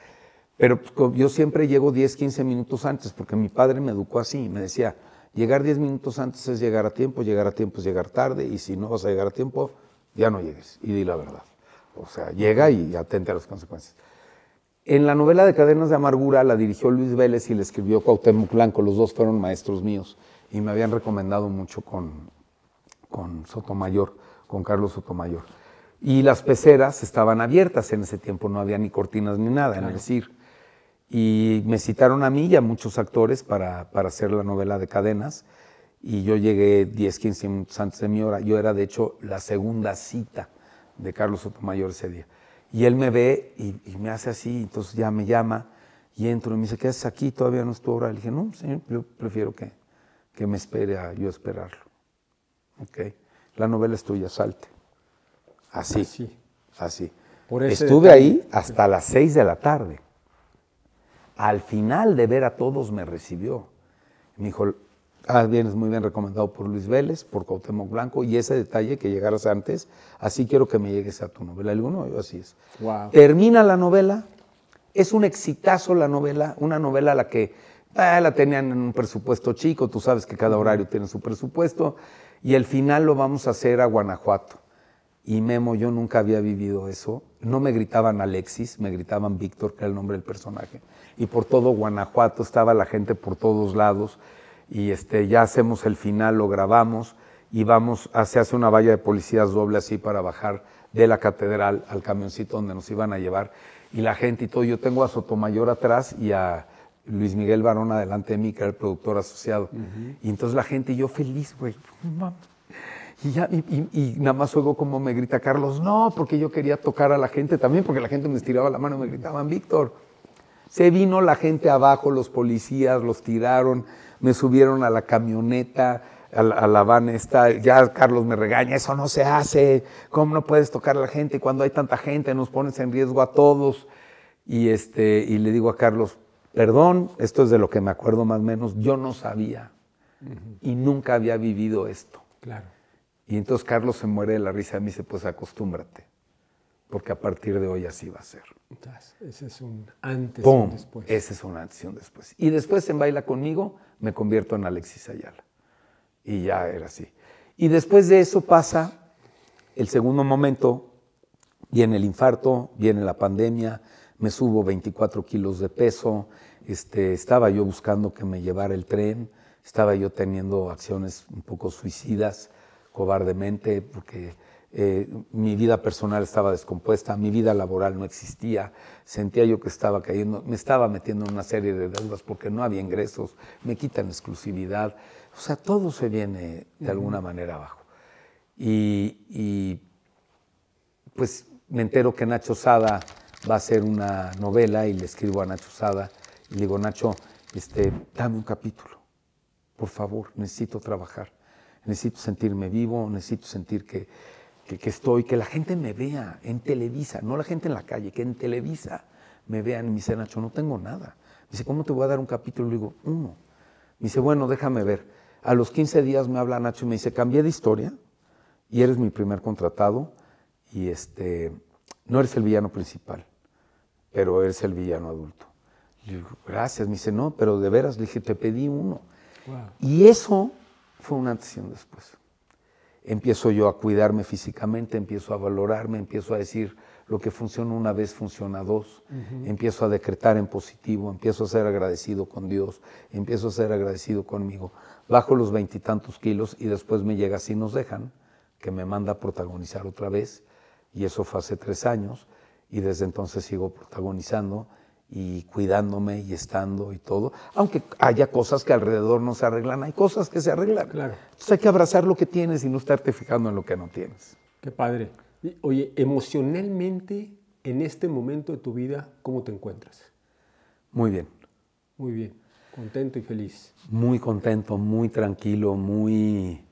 Pero pues, yo siempre llego 10, 15 minutos antes, porque mi padre me educó así, y me decía, Llegar 10 minutos antes es llegar a tiempo, llegar a tiempo es llegar tarde, y si no vas a llegar a tiempo, ya no llegues, y di la verdad. O sea, llega y atente a las consecuencias. En la novela de Cadenas de Amargura la dirigió Luis Vélez y la escribió Cuauhtémoc Blanco, los dos fueron maestros míos y me habían recomendado mucho con, con Sotomayor, con Carlos Sotomayor. Y las peceras estaban abiertas en ese tiempo, no había ni cortinas ni nada, en el CIR. Y me citaron a mí y a muchos actores para, para hacer la novela de cadenas. Y yo llegué 10, 15 minutos antes de mi hora. Yo era, de hecho, la segunda cita de Carlos Sotomayor ese día. Y él me ve y, me hace así, entonces ya me llama y entro y me dice, ¿qué haces aquí? Todavía no es tu hora. Le dije, no, señor, yo prefiero que, que me espere a yo esperarlo. Okay. La novela es tuya, salte. Así, así. Estuve ahí hasta las 6 de la tarde. Al final de ver a todos me recibió. Me dijo, ah, vienes muy bien recomendado por Luis Vélez, por Cautemoc Blanco, y ese detalle que llegaras antes, así quiero que me llegues a tu novela. alguno así es. Termina la novela, es un exitazo la novela, una novela a la que ah, la tenían en un presupuesto chico, tú sabes que cada horario tiene su presupuesto, y el final lo vamos a hacer a Guanajuato. Y Memo, yo nunca había vivido eso. No me gritaban Alexis, me gritaban Víctor, que era el nombre del personaje. Y por todo Guanajuato estaba la gente por todos lados. Y este, ya hacemos el final, lo grabamos y vamos, se hace una valla de policías doble así para bajar de la catedral al camioncito donde nos iban a llevar. Y la gente y todo. Yo tengo a Sotomayor atrás y a Luis Miguel Barón adelante de mí, que era el productor asociado. Y entonces la gente y yo feliz, güey. Y, ya, y, nada más oigo como me grita Carlos, no, porque yo quería tocar a la gente también, porque la gente me estiraba la mano y me gritaban, Víctor. Se vino la gente abajo, los policías los tiraron, me subieron a la camioneta, a la, van esta, ya Carlos me regaña, eso no se hace, ¿cómo no puedes tocar a la gente cuando hay tanta gente? Nos pones en riesgo a todos. Y, este, y le digo a Carlos, perdón, esto es de lo que me acuerdo más o menos, yo no sabía y nunca había vivido esto. Claro. Y entonces Carlos se muere de la risa y me dice, pues acostúmbrate, porque a partir de hoy así va a ser. Entonces, ese es un antes y un después. Ese es un antes y un después. Y después en Baila Conmigo me convierto en Alexis Ayala. Y ya era así. Y después de eso pasa el segundo momento, viene el infarto, viene la pandemia, me subo 24 kilos de peso, este, estaba yo buscando que me llevara el tren, estaba yo teniendo acciones un poco suicidas, cobardemente porque eh, mi vida personal estaba descompuesta, mi vida laboral no existía, sentía yo que estaba cayendo, me estaba metiendo en una serie de deudas porque no había ingresos, me quitan exclusividad, o sea, todo se viene de alguna manera abajo. Y, pues me entero que Nacho Sada va a hacer una novela y le escribo a Nacho Sada y le digo, Nacho, este, dame un capítulo, por favor, necesito trabajar necesito sentirme vivo, necesito sentir que, que, estoy, que la gente me vea en Televisa, no la gente en la calle, que en Televisa me vean y me dice, Nacho, no tengo nada. Me dice, ¿cómo te voy a dar un capítulo? Le digo, uno. Me dice, bueno, déjame ver. A los 15 días me habla Nacho y me dice, cambié de historia y eres mi primer contratado y este, no eres el villano principal, pero eres el villano adulto. Le digo, gracias. Me dice, no, pero de veras, le dije, te pedí uno. Y eso fue un antes y un después. Empiezo yo a cuidarme físicamente, empiezo a valorarme, empiezo a decir lo que funciona una vez funciona dos, empiezo a decretar en positivo, empiezo a ser agradecido con Dios, empiezo a ser agradecido conmigo, bajo los veintitantos kilos y después me llega así nos dejan, que me manda a protagonizar otra vez y eso fue hace tres años y desde entonces sigo protagonizando y cuidándome y estando y todo, aunque haya cosas que alrededor no se arreglan, hay cosas que se arreglan. Claro. Entonces hay que abrazar lo que tienes y no estarte fijando en lo que no tienes. Qué padre. Oye, emocionalmente, en este momento de tu vida, ¿cómo te encuentras? Muy bien. Muy bien. Contento y feliz. Muy contento, muy tranquilo, muy,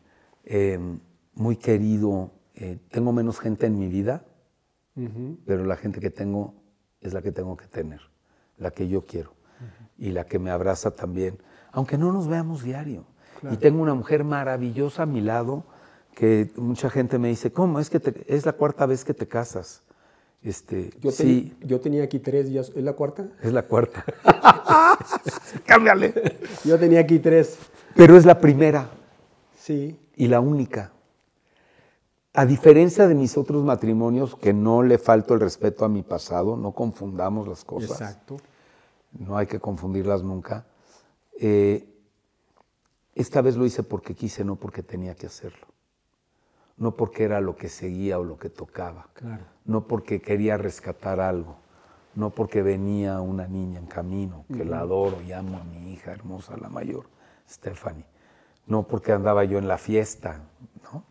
em, muy querido. Eh, tengo menos gente en mi vida, pero la gente que tengo es la que tengo que tener la que yo quiero y la que me abraza también, aunque no nos veamos diario. Y tengo una mujer maravillosa a mi lado que mucha gente me dice, ¿cómo? Es que es la cuarta vez que te casas. Este, yo, yo tenía aquí tres, días ¿es la cuarta? Es la cuarta. Cámbiale. Yo tenía aquí tres. Pero es la primera. Sí. Y la única. A diferencia de mis otros matrimonios, que no le falto el respeto a mi pasado, no confundamos las cosas. Exacto no hay que confundirlas nunca. Eh, esta vez lo hice porque quise, no porque tenía que hacerlo. No porque era lo que seguía o lo que tocaba. No porque quería rescatar algo. No porque venía una niña en camino, que la adoro y amo a mi hija hermosa, la mayor, Stephanie. No porque andaba yo en la fiesta. ¿no?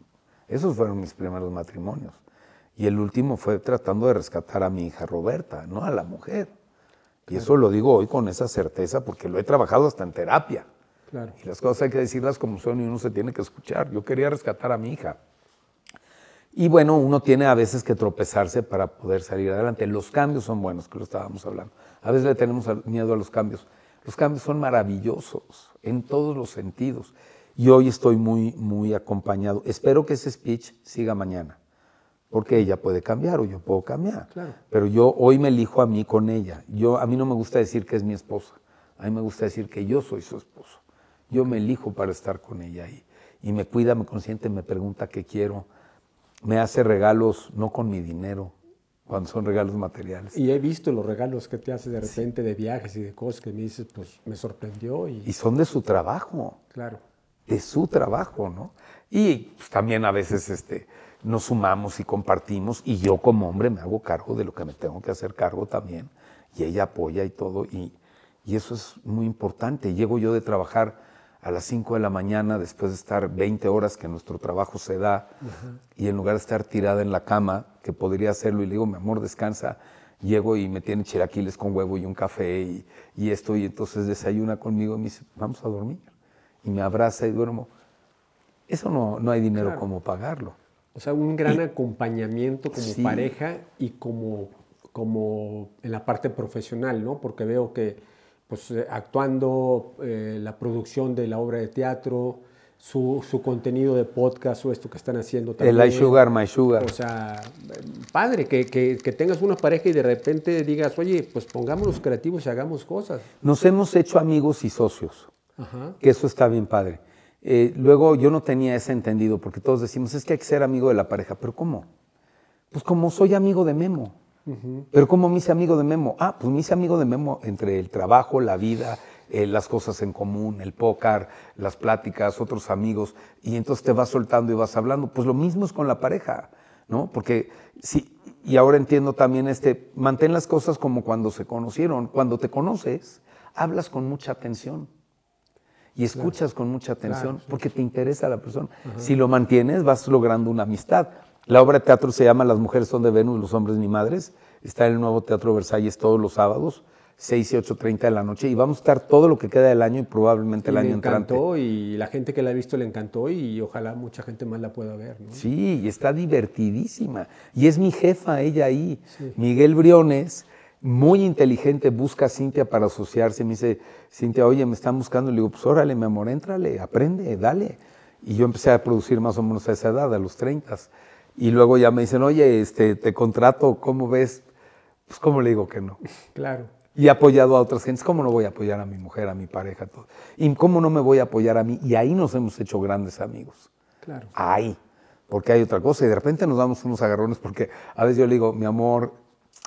Esos fueron mis primeros matrimonios. Y el último fue tratando de rescatar a mi hija Roberta, no a la mujer. Y eso lo digo hoy con esa certeza porque lo he trabajado hasta en terapia. Y las cosas hay que decirlas como son y uno se tiene que escuchar. Yo quería rescatar a mi hija. Y bueno, uno tiene a veces que tropezarse para poder salir adelante. Los cambios son buenos, que lo estábamos hablando. A veces le tenemos miedo a los cambios. Los cambios son maravillosos en todos los sentidos. Y hoy estoy muy, muy acompañado. Espero que ese speech siga mañana porque ella puede cambiar o yo puedo cambiar. Pero yo hoy me elijo a mí con ella. Yo, a mí no me gusta decir que es mi esposa, a mí me gusta decir que yo soy su esposo. Yo me elijo para estar con ella ahí. Y, me cuida, me consiente, me pregunta qué quiero, me hace regalos, no con mi dinero, cuando son regalos materiales. Y he visto los regalos que te hace de repente de viajes y de cosas que me dices, pues me sorprendió. Y, y son de su trabajo. Claro. De su trabajo, ¿no? Y pues, también a veces este nos sumamos y compartimos y yo como hombre me hago cargo de lo que me tengo que hacer cargo también y ella apoya y todo y, eso es muy importante. Llego yo de trabajar a las 5 de la mañana después de estar 20 horas que nuestro trabajo se da y en lugar de estar tirada en la cama, que podría hacerlo y le digo, mi amor, descansa, llego y me tiene chiraquiles con huevo y un café y, esto y entonces desayuna conmigo y me dice, vamos a dormir. Y me abraza y duermo. Eso no, hay dinero como pagarlo. O sea, un gran acompañamiento como pareja y como, como en la parte profesional, ¿no? Porque veo que pues, eh, actuando, eh, la producción de la obra de teatro, su, su, contenido de podcast o esto que están haciendo también. El I Sugar, My Sugar. O sea, padre, que, que, que, tengas una pareja y de repente digas, oye, pues pongámonos creativos y hagamos cosas. Nos hemos hecho amigos y socios, Ajá. que eso está bien padre. Eh, luego yo no tenía ese entendido, porque todos decimos, es que hay que ser amigo de la pareja, pero ¿cómo? Pues como soy amigo de Memo. Pero ¿cómo me hice amigo de Memo? Ah, pues me hice amigo de Memo entre el trabajo, la vida, eh, las cosas en común, el póker, las pláticas, otros amigos, y entonces te vas soltando y vas hablando. Pues lo mismo es con la pareja, ¿no? Porque sí, y ahora entiendo también este, mantén las cosas como cuando se conocieron. Cuando te conoces, hablas con mucha atención y escuchas con mucha atención porque te interesa la persona. Si lo mantienes, vas logrando una amistad. La obra de teatro se llama Las mujeres son de Venus, los hombres ni madres. Está en el nuevo Teatro Versalles todos los sábados. 6 y 8.30 de la noche y vamos a estar todo lo que queda del año y probablemente el año entrante. le encantó y la gente que la ha visto le encantó y ojalá mucha gente más la pueda ver. Sí, y está divertidísima. Y es mi jefa ella ahí. Miguel Briones muy inteligente busca a Cintia para asociarse. Me dice, Cintia, oye, me están buscando. Le digo, pues órale, mi amor, éntrale, aprende, dale. Y yo empecé a producir más o menos a esa edad, a los 30. Y luego ya me dicen, oye, este, te contrato, ¿cómo ves? Pues, ¿cómo le digo que no? Claro. Y he apoyado a otras gentes. ¿Cómo no voy a apoyar a mi mujer, a mi pareja? Todo? ¿Y cómo no me voy a apoyar a mí? Y ahí nos hemos hecho grandes amigos. Claro. Ahí. Porque hay otra cosa. Y de repente nos damos unos agarrones porque a veces yo le digo, mi amor,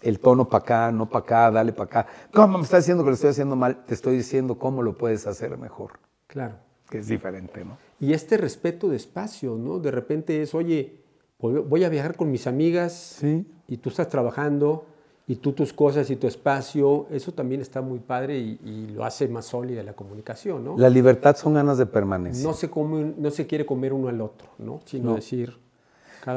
el tono para acá, no para acá, dale para acá. ¿Cómo me estás diciendo que lo estoy haciendo mal? Te estoy diciendo cómo lo puedes hacer mejor. Claro. Que es diferente, ¿no? Y este respeto de espacio, ¿no? De repente es, oye, voy a viajar con mis amigas y tú estás trabajando y tú tus cosas y tu espacio, eso también está muy padre y, lo hace más sólida la comunicación, ¿no? La libertad son ganas de permanecer. No se, come, no se quiere comer uno al otro, ¿no? Sino decir...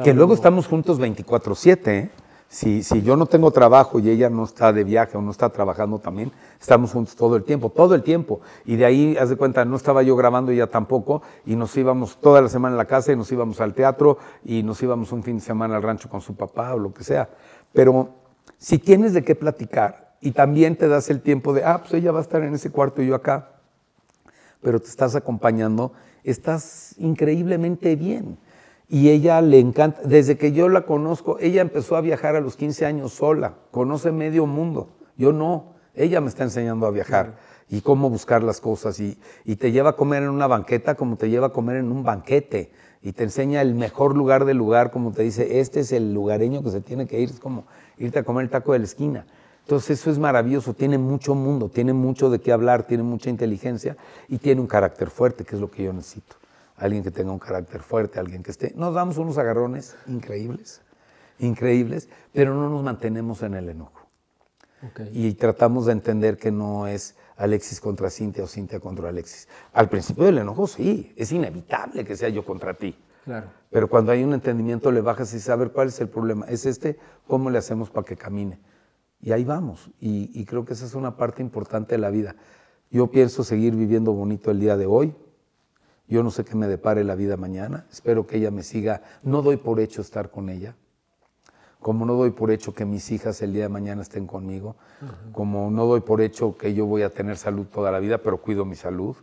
que luego estamos juntos 24/7, ¿eh? Si, yo no tengo trabajo y ella no está de viaje o no está trabajando también, estamos juntos todo el tiempo, todo el tiempo. Y de ahí, haz de cuenta, no estaba yo grabando ya tampoco y nos íbamos toda la semana a la casa y nos íbamos al teatro y nos íbamos un fin de semana al rancho con su papá o lo que sea. Pero si tienes de qué platicar y también te das el tiempo de, ah, pues ella va a estar en ese cuarto y yo acá, pero te estás acompañando, estás increíblemente bien y ella le encanta, desde que yo la conozco, ella empezó a viajar a los 15 años sola, conoce medio mundo, yo no, ella me está enseñando a viajar y cómo buscar las cosas y, te lleva a comer en una banqueta como te lleva a comer en un banquete y te enseña el mejor lugar del lugar, como te dice, este es el lugareño que se tiene que ir, es como irte a comer el taco de la esquina. Entonces eso es maravilloso, tiene mucho mundo, tiene mucho de qué hablar, tiene mucha inteligencia y tiene un carácter fuerte, que es lo que yo necesito alguien que tenga un carácter fuerte, alguien que esté. Nos damos unos agarrones increíbles, increíbles, pero no nos mantenemos en el enojo. Y tratamos de entender que no es Alexis contra Cintia o Cintia contra Alexis. Al principio del enojo sí, es inevitable que sea yo contra ti. Claro. Pero cuando hay un entendimiento le bajas y saber cuál es el problema. Es este, ¿cómo le hacemos para que camine? Y ahí vamos. y creo que esa es una parte importante de la vida. Yo pienso seguir viviendo bonito el día de hoy, yo no sé qué me depare la vida mañana. Espero que ella me siga. No doy por hecho estar con ella. Como no doy por hecho que mis hijas el día de mañana estén conmigo. Como no doy por hecho que yo voy a tener salud toda la vida, pero cuido mi salud.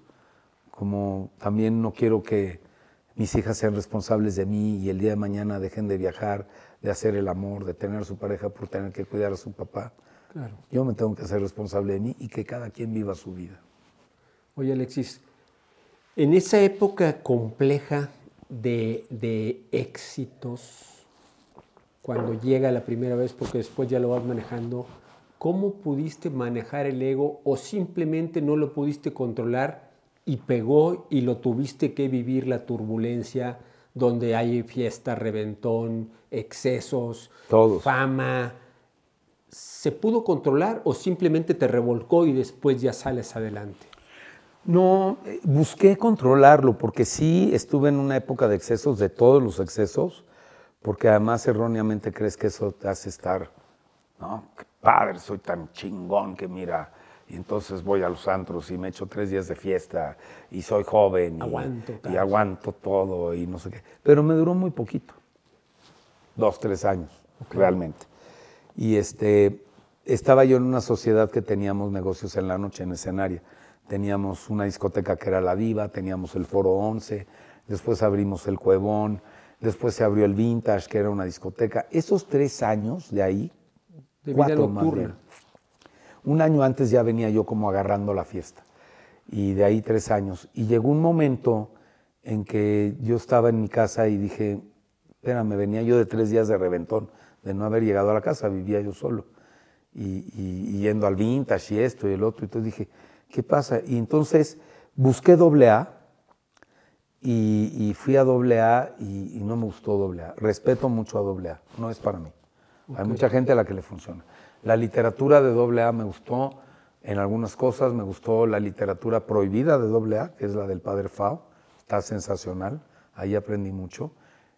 Como también no quiero que mis hijas sean responsables de mí y el día de mañana dejen de viajar, de hacer el amor, de tener a su pareja por tener que cuidar a su papá. Yo me tengo que ser responsable de mí y que cada quien viva su vida. Oye, Alexis, en esa época compleja de, éxitos, cuando llega la primera vez, porque después ya lo vas manejando, ¿cómo pudiste manejar el ego o simplemente no lo pudiste controlar y pegó y lo tuviste que vivir la turbulencia donde hay fiesta, reventón, excesos, fama? ¿Se pudo controlar o simplemente te revolcó y después ya sales adelante? No, eh, busqué controlarlo porque sí estuve en una época de excesos, de todos los excesos, porque además erróneamente crees que eso te hace estar, ¿no? Qué padre, soy tan chingón que mira, y entonces voy a los antros y me echo tres días de fiesta y soy joven y, aguanto todo y no sé qué. Pero me duró muy poquito, dos, tres años, realmente. Y este, estaba yo en una sociedad que teníamos negocios en la noche, en escenario teníamos una discoteca que era La Viva, teníamos el Foro 11, después abrimos el Cuevón, después se abrió el Vintage, que era una discoteca. Esos tres años de ahí, cuatro más un año antes ya venía yo como agarrando la fiesta, y de ahí tres años. Y llegó un momento en que yo estaba en mi casa y dije, espérame, venía yo de tres días de reventón, de no haber llegado a la casa, vivía yo solo, y, y yendo al Vintage y esto y el otro, y entonces dije, ¿qué pasa? Y entonces busqué doble A y, fui a doble A y, no me gustó doble A. Respeto mucho a doble A, no es para mí. Hay mucha gente a la que le funciona. La literatura de doble A me gustó en algunas cosas, me gustó la literatura prohibida de doble A, que es la del padre Fao, está sensacional, ahí aprendí mucho.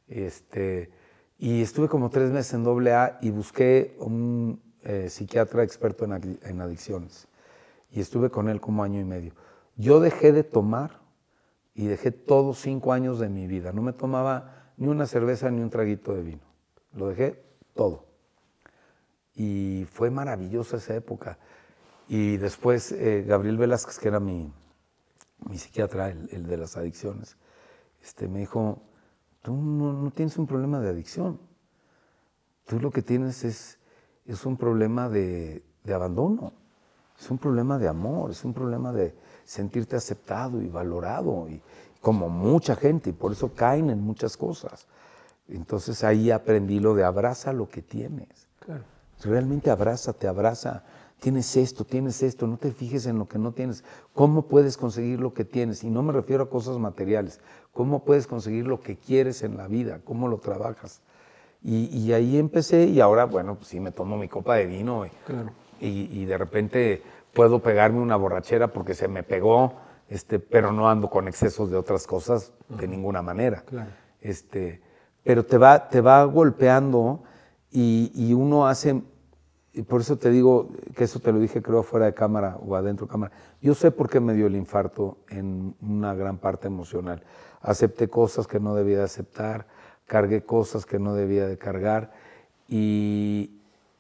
Este, y estuve como tres meses en doble A y busqué un eh, psiquiatra experto en adicciones y estuve con él como año y medio. Yo dejé de tomar y dejé todos cinco años de mi vida. No me tomaba ni una cerveza ni un traguito de vino. Lo dejé todo. Y fue maravillosa esa época. Y después eh, Gabriel Velázquez, que era mi, psiquiatra, el, de las adicciones, este, me dijo, tú no, tienes un problema de adicción. Tú lo que tienes es, es un problema de, de abandono es un problema de amor, es un problema de sentirte aceptado y valorado, y, como mucha gente, y por eso caen en muchas cosas. Entonces ahí aprendí lo de abraza lo que tienes. Claro. Realmente abraza, te abraza. Tienes esto, tienes esto, no te fijes en lo que no tienes. ¿Cómo puedes conseguir lo que tienes? Y no me refiero a cosas materiales. ¿Cómo puedes conseguir lo que quieres en la vida? ¿Cómo lo trabajas? Y, ahí empecé y ahora, bueno, pues sí, me tomo mi copa de vino. claro y, de repente puedo pegarme una borrachera porque se me pegó, este, pero no ando con excesos de otras cosas de ninguna manera. Este, pero te va, te va golpeando y, y, uno hace, y por eso te digo, que eso te lo dije creo fuera de cámara o adentro de cámara, yo sé por qué me dio el infarto en una gran parte emocional. Acepté cosas que no debía aceptar, cargué cosas que no debía de cargar y,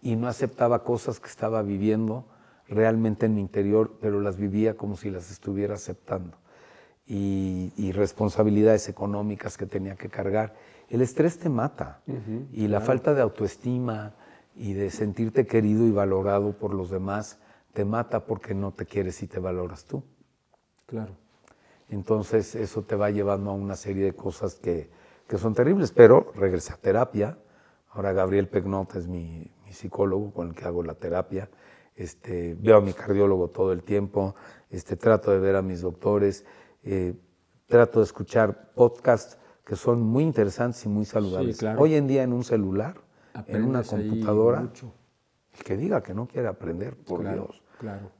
y no aceptaba cosas que estaba viviendo realmente en mi interior, pero las vivía como si las estuviera aceptando. Y, responsabilidades económicas que tenía que cargar. El estrés te mata y la falta de autoestima y de sentirte querido y valorado por los demás te mata porque no te quieres y te valoras tú. Claro. Entonces eso te va llevando a una serie de cosas que, que son terribles, pero regresa a terapia. Ahora Gabriel Pegnot es mi mi psicólogo con el que hago la terapia, este, veo a mi cardiólogo todo el tiempo, este, trato de ver a mis doctores, eh, trato de escuchar podcasts que son muy interesantes y muy saludables. Hoy en día en un celular, en una computadora, el que diga que no quiere aprender, por Dios.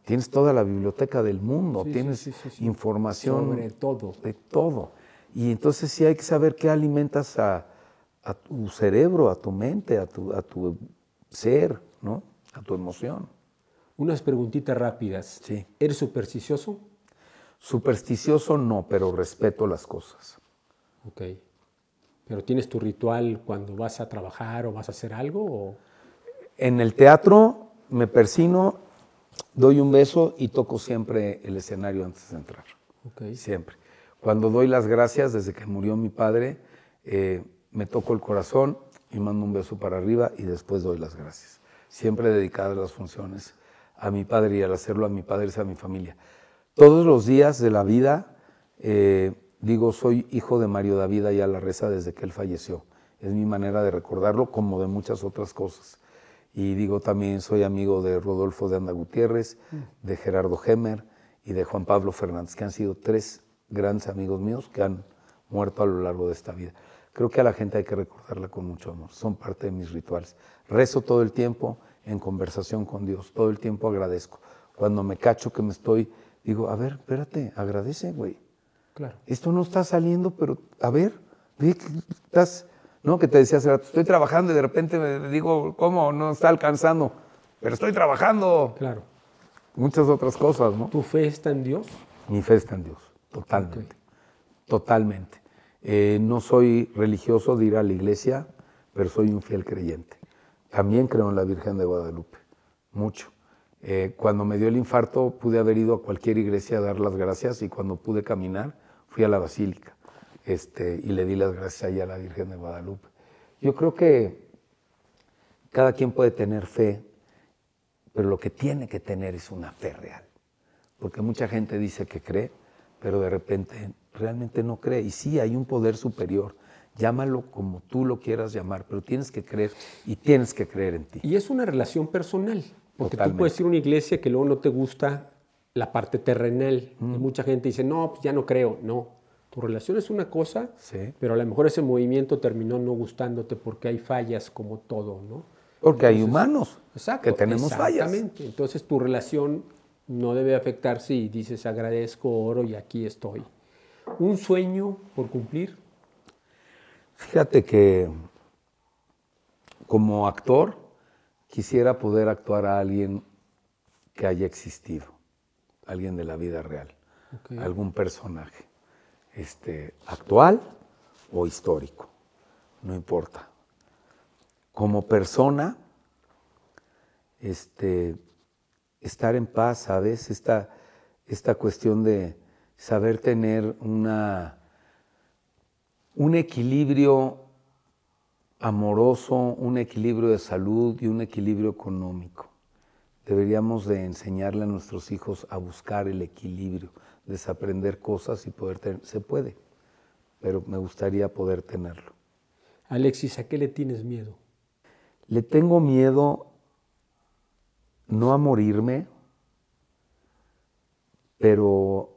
Tienes toda la biblioteca del mundo, tienes información Sobre todo. de todo. Y entonces sí hay que saber qué alimentas a, tu cerebro, a tu mente, a tu ser, ¿no? A tu emoción. Unas preguntitas rápidas. ¿Eres supersticioso? Supersticioso no, pero respeto las cosas. Ok. ¿Pero tienes tu ritual cuando vas a trabajar o vas a hacer algo? En el teatro me persino, doy un beso y toco siempre el escenario antes de entrar. ok Siempre. Cuando doy las gracias, desde que murió mi padre, eh, me toco el corazón y mando un beso para arriba y después doy las gracias. Siempre dedicadas las funciones a mi padre y al hacerlo a mi padre y a mi familia. Todos los días de la vida eh, digo, soy hijo de Mario David la Reza desde que él falleció. Es mi manera de recordarlo como de muchas otras cosas. Y digo, también soy amigo de Rodolfo de Anda Gutiérrez, de Gerardo Hemer y de Juan Pablo Fernández, que han sido tres grandes amigos míos que han muerto a lo largo de esta vida. Creo que a la gente hay que recordarla con mucho amor. Son parte de mis rituales. Rezo todo el tiempo en conversación con Dios. Todo el tiempo agradezco. Cuando me cacho que me estoy, digo, a ver, espérate, agradece, güey. Claro. Esto no está saliendo, pero a ver, que estás, ¿no? Que te decía hace rato, estoy trabajando y de repente me digo, ¿cómo? No está alcanzando. Pero estoy trabajando. Claro. Muchas otras cosas, ¿no? ¿Tu fe está en Dios? Mi fe está en Dios, totalmente. Totalmente. Eh, no soy religioso de ir a la iglesia, pero soy un fiel creyente. También creo en la Virgen de Guadalupe, mucho. Eh, cuando me dio el infarto pude haber ido a cualquier iglesia a dar las gracias y cuando pude caminar fui a la basílica este, y le di las gracias a la Virgen de Guadalupe. Yo creo que cada quien puede tener fe, pero lo que tiene que tener es una fe real. Porque mucha gente dice que cree, pero de repente realmente no cree. Y sí, hay un poder superior. Llámalo como tú lo quieras llamar, pero tienes que creer y tienes que creer en ti. Y es una relación personal, porque tú puedes ir a una iglesia que luego no te gusta la parte terrenal. Y mm. mucha gente dice, no, pues ya no creo. No, tu relación es una cosa, pero a lo mejor ese movimiento terminó no gustándote porque hay fallas como todo, ¿no? Porque hay humanos que tenemos fallas. Exactamente. Entonces tu relación no debe afectarse y dices agradezco oro y aquí estoy. ¿Un sueño por cumplir? Fíjate que como actor quisiera poder actuar a alguien que haya existido, alguien de la vida real, algún personaje, este, actual o histórico, no importa. Como persona, este, estar en paz, ¿sabes? Esta, esta cuestión de saber tener una, un equilibrio amoroso, un equilibrio de salud y un equilibrio económico. Deberíamos de enseñarle a nuestros hijos a buscar el equilibrio, desaprender cosas y poder tener, se puede, pero me gustaría poder tenerlo. Alexis, ¿a qué le tienes miedo? Le tengo miedo no a morirme, pero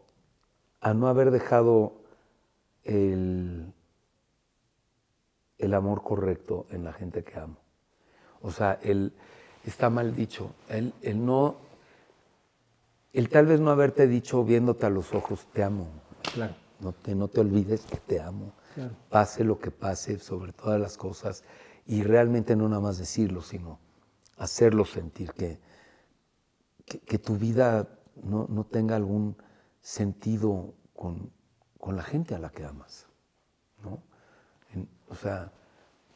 a no haber dejado el, amor correcto en la gente que amo. O sea, él está mal dicho, el, no, el tal vez no haberte dicho viéndote a los ojos, te amo. Claro. No te, no te olvides que te amo. Pase lo que pase, sobre todas las cosas. Y realmente no nada más decirlo, sino hacerlo sentir que, que, que tu vida no, no tenga algún sentido con, con la gente a la que amas. ¿no? o sea,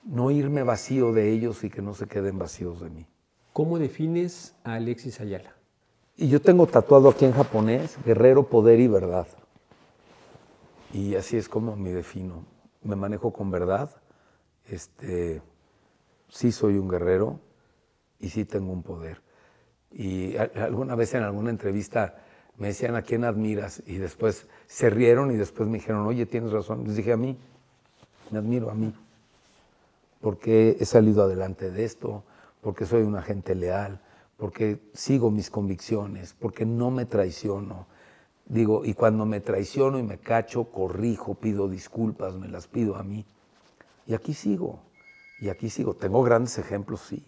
no irme vacío de ellos y que no se queden vacíos de mí. ¿Cómo defines a Alexis Ayala? Y yo tengo tatuado aquí en japonés, guerrero, poder y verdad. Y así es como me defino. Me manejo con verdad. Este, sí soy un guerrero y sí tengo un poder. Y alguna vez en alguna entrevista me decían, ¿a quién admiras? Y después se rieron y después me dijeron, oye, tienes razón. Les dije, a mí, me admiro a mí, porque he salido adelante de esto, porque soy un agente leal, porque sigo mis convicciones, porque no me traiciono. Digo, y cuando me traiciono y me cacho, corrijo, pido disculpas, me las pido a mí. Y aquí sigo, y aquí sigo. Tengo grandes ejemplos, sí.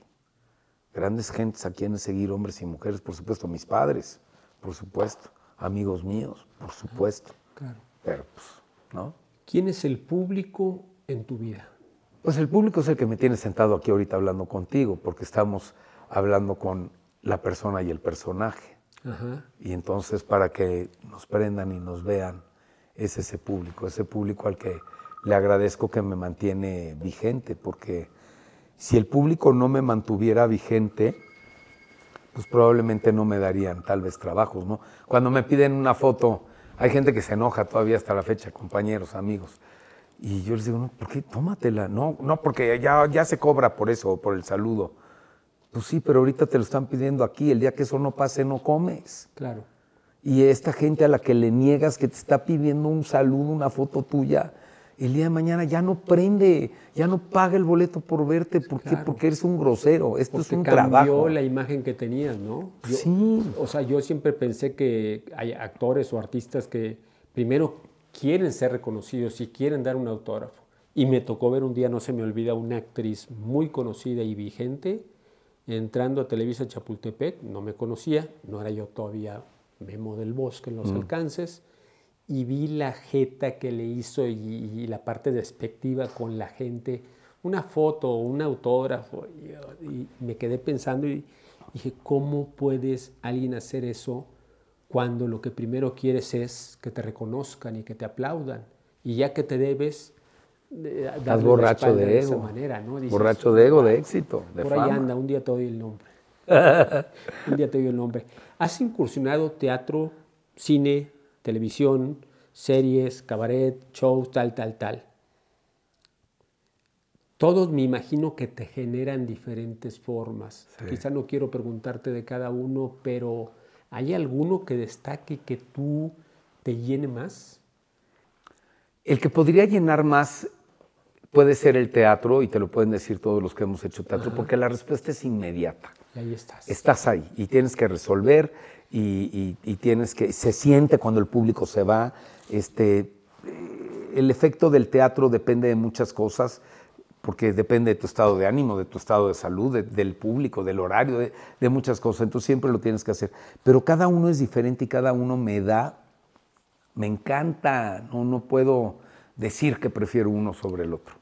Grandes gentes a quienes seguir, hombres y mujeres, por supuesto, mis padres por supuesto, amigos míos, por supuesto. Claro. Pero, pues, ¿no? ¿Quién es el público en tu vida? Pues el público es el que me tiene sentado aquí ahorita hablando contigo, porque estamos hablando con la persona y el personaje. Y entonces para que nos prendan y nos vean, es ese público, ese público al que le agradezco que me mantiene vigente, porque si el público no me mantuviera vigente, pues probablemente no me darían tal vez trabajos, ¿no? Cuando me piden una foto, hay gente que se enoja todavía hasta la fecha, compañeros, amigos. Y yo les digo, no, ¿por qué? Tómatela. No, no, porque ya, ya se cobra por eso, por el saludo. Pues sí, pero ahorita te lo están pidiendo aquí. El día que eso no pase, no comes. Claro. Y esta gente a la que le niegas que te está pidiendo un saludo, una foto tuya, el día de mañana ya no prende, ya no paga el boleto por verte. ¿Por Porque eres un grosero. Esto es un cambió la imagen que tenías, ¿no? sí. O sea, yo siempre pensé que hay actores o artistas que primero quieren ser reconocidos y quieren dar un autógrafo. Y me tocó ver un día, no se me olvida, una actriz muy conocida y vigente entrando a Televisa Chapultepec. No me conocía, no era yo todavía Memo del Bosque en los mm. alcances y vi la jeta que le hizo y, la parte despectiva con la gente, una foto, un autógrafo, y, me quedé pensando y dije, ¿cómo puedes alguien hacer eso cuando lo que primero quieres es que te reconozcan y que te aplaudan? Y ya que te debes, eh, estás borracho de, de Esa manera, ¿no? borracho de ego, de éxito. De por ahí anda, un día te doy el nombre. un día te doy el nombre. ¿Has incursionado teatro, cine, televisión, series, cabaret, shows, tal, tal, tal. Todos me imagino que te generan diferentes formas. Quizá no quiero preguntarte de cada uno, pero ¿hay alguno que destaque que tú te llene más? El que podría llenar más puede ser el teatro, y te lo pueden decir todos los que hemos hecho teatro, porque la respuesta es inmediata. Y ahí estás. Estás ahí y tienes que resolver y, tienes que. Se siente cuando el público se va. Este, eh, el efecto del teatro depende de muchas cosas, porque depende de tu estado de ánimo, de tu estado de salud, del público, del horario, de, muchas cosas. Entonces siempre lo tienes que hacer. Pero cada uno es diferente y cada uno me da. Me encanta. No, no puedo decir que prefiero uno sobre el otro.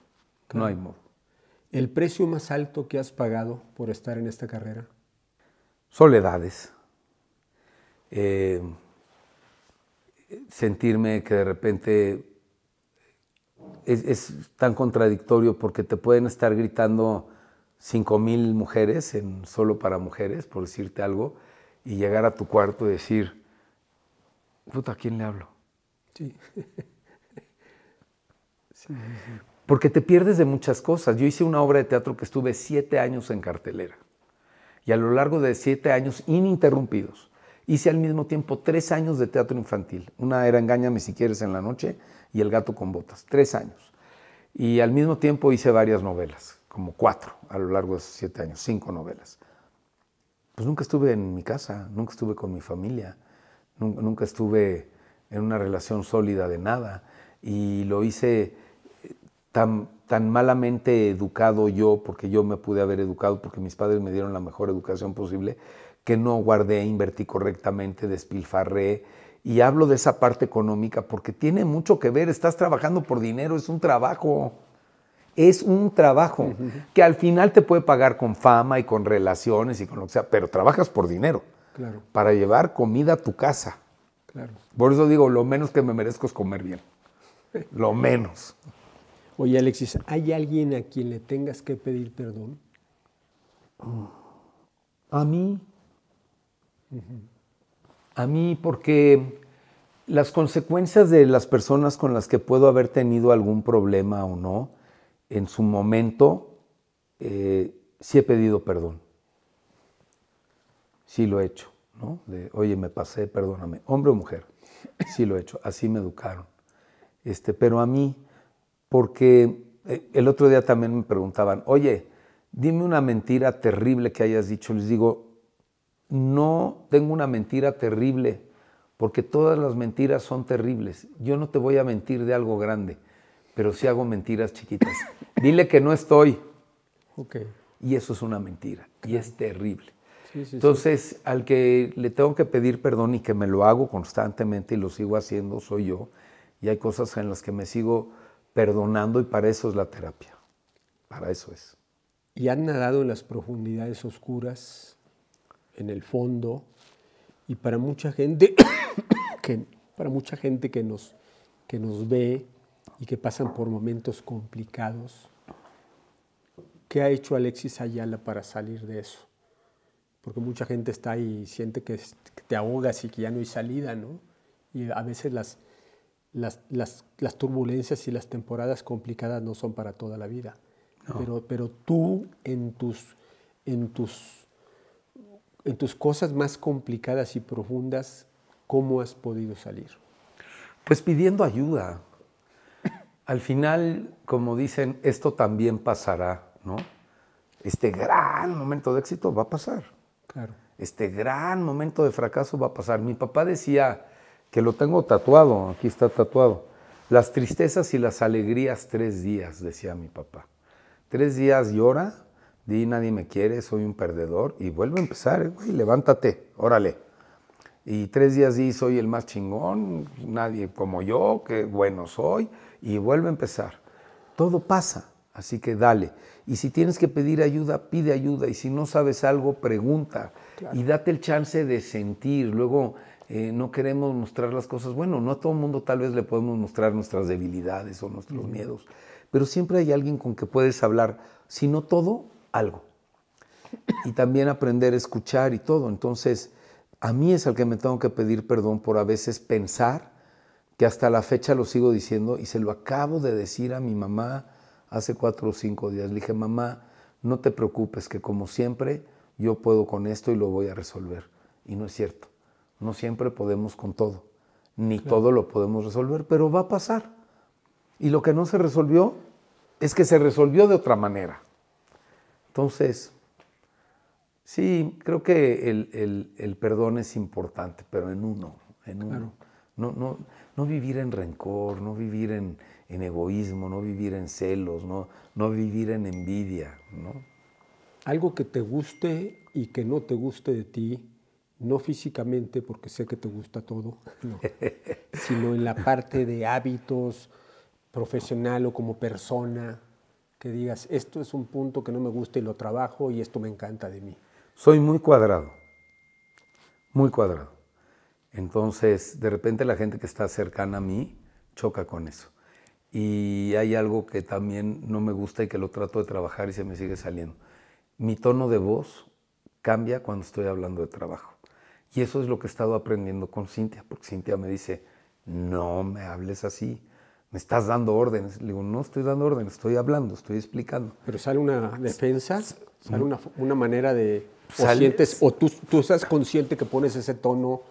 No hay modo. ¿El precio más alto que has pagado por estar en esta carrera? Soledades. Eh, sentirme que de repente es, tan contradictorio porque te pueden estar gritando mil mujeres en solo para mujeres, por decirte algo, y llegar a tu cuarto y decir, puta, ¿a quién le hablo? Sí. Porque te pierdes de muchas cosas. Yo hice una obra de teatro que estuve siete años en cartelera. Y a lo largo de siete años ininterrumpidos, hice al mismo tiempo tres años de teatro infantil. Una era Engáñame si quieres en la noche y El gato con botas. Tres años. Y al mismo tiempo hice varias novelas, como cuatro a lo largo de esos siete años, cinco novelas. Pues nunca estuve en mi casa, nunca estuve con mi familia, nunca estuve en una relación sólida de nada. Y lo hice tan, malamente educado yo, porque yo me pude haber educado, porque mis padres me dieron la mejor educación posible, que no guardé, invertí correctamente, despilfarré. Y hablo de esa parte económica porque tiene mucho que ver, estás trabajando por dinero, es un trabajo. Es un trabajo que al final te puede pagar con fama y con relaciones y con lo que sea, pero trabajas por dinero. Claro. Para llevar comida a tu casa. Claro. Por eso digo, lo menos que me merezco es comer bien. Lo menos. Oye, Alexis, ¿hay alguien a quien le tengas que pedir perdón? A mí. A mí, porque las consecuencias de las personas con las que puedo haber tenido algún problema o no, en su momento, eh, sí he pedido perdón. Sí lo he hecho, ¿no? De, oye, me pasé, perdóname. Hombre o mujer, sí lo he hecho. Así me educaron. Este, pero a mí, porque eh, el otro día también me preguntaban, oye, dime una mentira terrible que hayas dicho. Les digo, no tengo una mentira terrible, porque todas las mentiras son terribles. Yo no te voy a mentir de algo grande, pero sí hago mentiras chiquitas. Dile que no estoy. Y eso es una mentira, y es terrible. Entonces, al que le tengo que pedir perdón y que me lo hago constantemente y lo sigo haciendo, soy yo. Y hay cosas en las que me sigo perdonando y para eso es la terapia, para eso es. Y han nadado en las profundidades oscuras, en el fondo, y para mucha gente que, para mucha gente que, nos, que nos ve y que pasan por momentos complicados, ¿qué ha hecho Alexis Ayala para salir de eso? Porque mucha gente está ahí y siente que te ahogas y que ya no hay salida, ¿no? Y a veces las, las, turbulencias y las temporadas complicadas no son para toda la vida. Pero, tú en tus, en, tus, en tus cosas más complicadas y profundas, ¿cómo has podido salir? Pues pidiendo ayuda. Al final, como dicen, esto también pasará, ¿no? Este gran momento de éxito va a pasar. Claro. Este gran momento de fracaso va a pasar. Mi papá decía, que lo tengo tatuado, aquí está tatuado. Las tristezas y las alegrías tres días, decía mi papá. Tres días llora, di nadie me quiere, soy un perdedor y vuelve a empezar, eh, güey, levántate, órale. Y tres días di soy el más chingón, nadie como yo, qué bueno soy y vuelve a empezar. Todo pasa, así que dale. Y si tienes que pedir ayuda, pide ayuda y si no sabes algo, pregunta y date el chance de sentir. Luego eh, no queremos mostrar las cosas. Bueno, no a todo el mundo tal vez le podemos mostrar nuestras debilidades o nuestros miedos, pero siempre hay alguien con que puedes hablar, si no todo, algo. Y también aprender a escuchar y todo. Entonces, a mí es al que me tengo que pedir perdón por a veces pensar que hasta la fecha lo sigo diciendo y se lo acabo de decir a mi mamá hace cuatro o cinco días. Le dije, mamá, no te preocupes, que como siempre yo puedo con esto y lo voy a resolver. Y no es cierto. No siempre podemos con todo, ni todo lo podemos resolver, pero va a pasar. Y lo que no se resolvió es que se resolvió de otra manera. Entonces, sí, creo que el, perdón es importante, pero en uno, en uno. No, no, no vivir en rencor, no vivir en, egoísmo, no vivir en celos, no, no vivir en envidia. ¿no? Algo que te guste y que no te guste de ti, no físicamente, porque sé que te gusta todo, sino en la parte de hábitos profesional o como persona, que digas, esto es un punto que no me gusta y lo trabajo y esto me encanta de mí. Soy muy cuadrado, muy cuadrado. Entonces, de repente la gente que está cercana a mí choca con eso. Y hay algo que también no me gusta y que lo trato de trabajar y se me sigue saliendo. Mi tono de voz cambia cuando estoy hablando de trabajo. Y eso es lo que he estado aprendiendo con Cintia, porque Cintia me dice, no me hables así, me estás dando órdenes. Le digo, no estoy dando órdenes, estoy hablando, estoy explicando. Pero sale una defensa, sale una, manera de... O, o tú, estás consciente que pones ese tono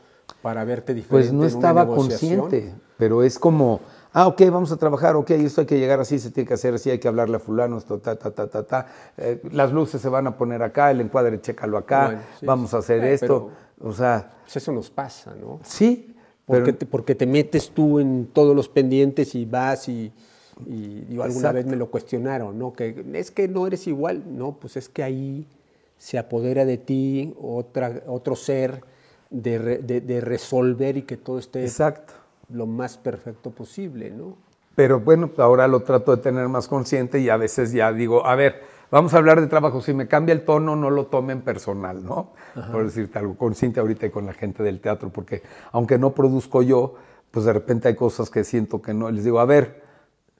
para verte pues diferente. Pues no estaba consciente, pero es como, ah, ok, vamos a trabajar, ok, esto hay que llegar así, se tiene que hacer así, hay que hablarle a fulano, esto, ta, ta, ta, ta, ta. Eh, las luces se van a poner acá, el encuadre, chécalo acá, vamos a hacer eh, esto. O sea... Pues eso nos pasa, ¿no? Sí. Porque, te, porque te metes tú en todos los pendientes y vas y... alguna vez me lo cuestionaron, ¿no? Que es que no eres igual. No, pues es que ahí se apodera de ti otra, otro ser de, de, resolver y que todo esté Exacto. lo más perfecto posible, ¿no? Pero bueno, ahora lo trato de tener más consciente y a veces ya digo, a ver, Vamos a hablar de trabajo. Si me cambia el tono, no lo tomen personal, ¿no? Por decirte algo, con ahorita con la gente del teatro, porque aunque no produzco yo, pues de repente hay cosas que siento que no. Les digo, a ver,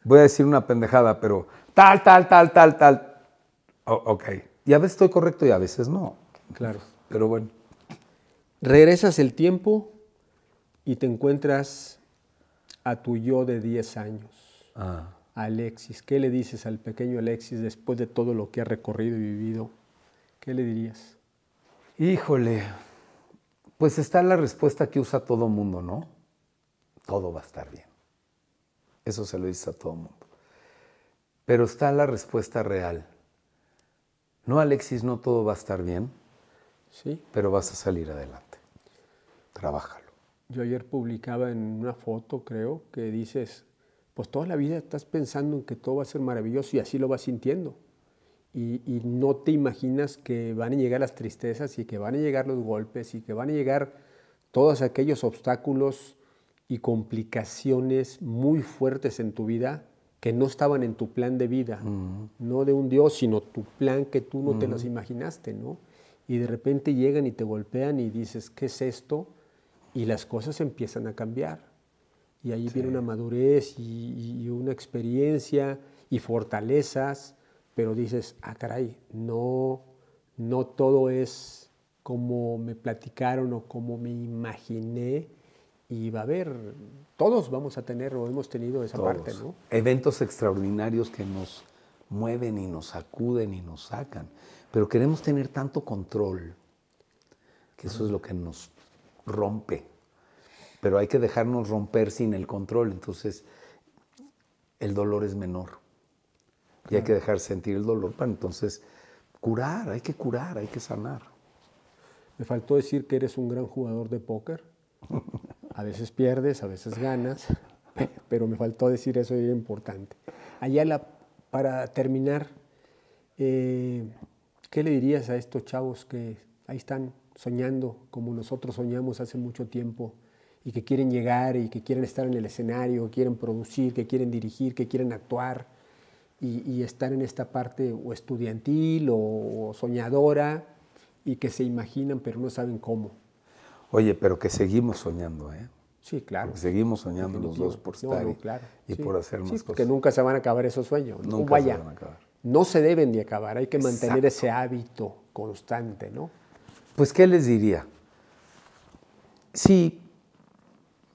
voy a decir una pendejada, pero tal, tal, tal, tal, tal. ok. Y a veces estoy correcto y a veces no. Claro. Pero bueno. Regresas el tiempo y te encuentras a tu yo de 10 años. Ah. Alexis? ¿Qué le dices al pequeño Alexis después de todo lo que ha recorrido y vivido? ¿Qué le dirías? Híjole, pues está la respuesta que usa todo mundo, ¿no? Todo va a estar bien. Eso se lo dice a todo mundo. Pero está la respuesta real. No, Alexis, no todo va a estar bien. Sí. Pero vas a salir adelante. Trabájalo. Yo ayer publicaba en una foto, creo, que dices, pues toda la vida estás pensando en que todo va a ser maravilloso y así lo vas sintiendo. Y, no te imaginas que van a llegar las tristezas y que van a llegar los golpes y que van a llegar todos aquellos obstáculos y complicaciones muy fuertes en tu vida que no estaban en tu plan de vida, no de un Dios, sino tu plan que tú no te los imaginaste, ¿no? Y de repente llegan y te golpean y dices, ¿qué es esto? Y las cosas empiezan a cambiar y ahí viene una madurez y, una experiencia y fortalezas, pero dices, ah, caray, no, no todo es como me platicaron o como me imaginé y va a haber, todos vamos a tener o hemos tenido esa parte, ¿no? Eventos extraordinarios que nos mueven y nos sacuden y nos sacan, pero queremos tener tanto control, que eso es lo que nos rompe pero hay que dejarnos romper sin el control, entonces el dolor es menor. Y hay que dejar sentir el dolor para entonces curar, hay que curar, hay que sanar. Me faltó decir que eres un gran jugador de póker. A veces pierdes, a veces ganas, pero me faltó decir eso y era importante. Ayala, para terminar, eh, ¿qué le dirías a estos chavos que ahí están soñando como nosotros soñamos hace mucho tiempo y que quieren llegar y que quieren estar en el escenario, quieren producir, que quieren dirigir, que quieren actuar y, estar en esta parte o estudiantil o, soñadora y que se imaginan pero no saben cómo. Oye, pero que seguimos soñando, ¿eh? Sí, claro. seguimos soñando los dos por estar y, por hacer más Porque nunca se van a acabar esos sueños. Nunca se van a acabar. No se deben de acabar, hay que mantener ese hábito constante, ¿no? Pues, ¿qué les diría? Sí,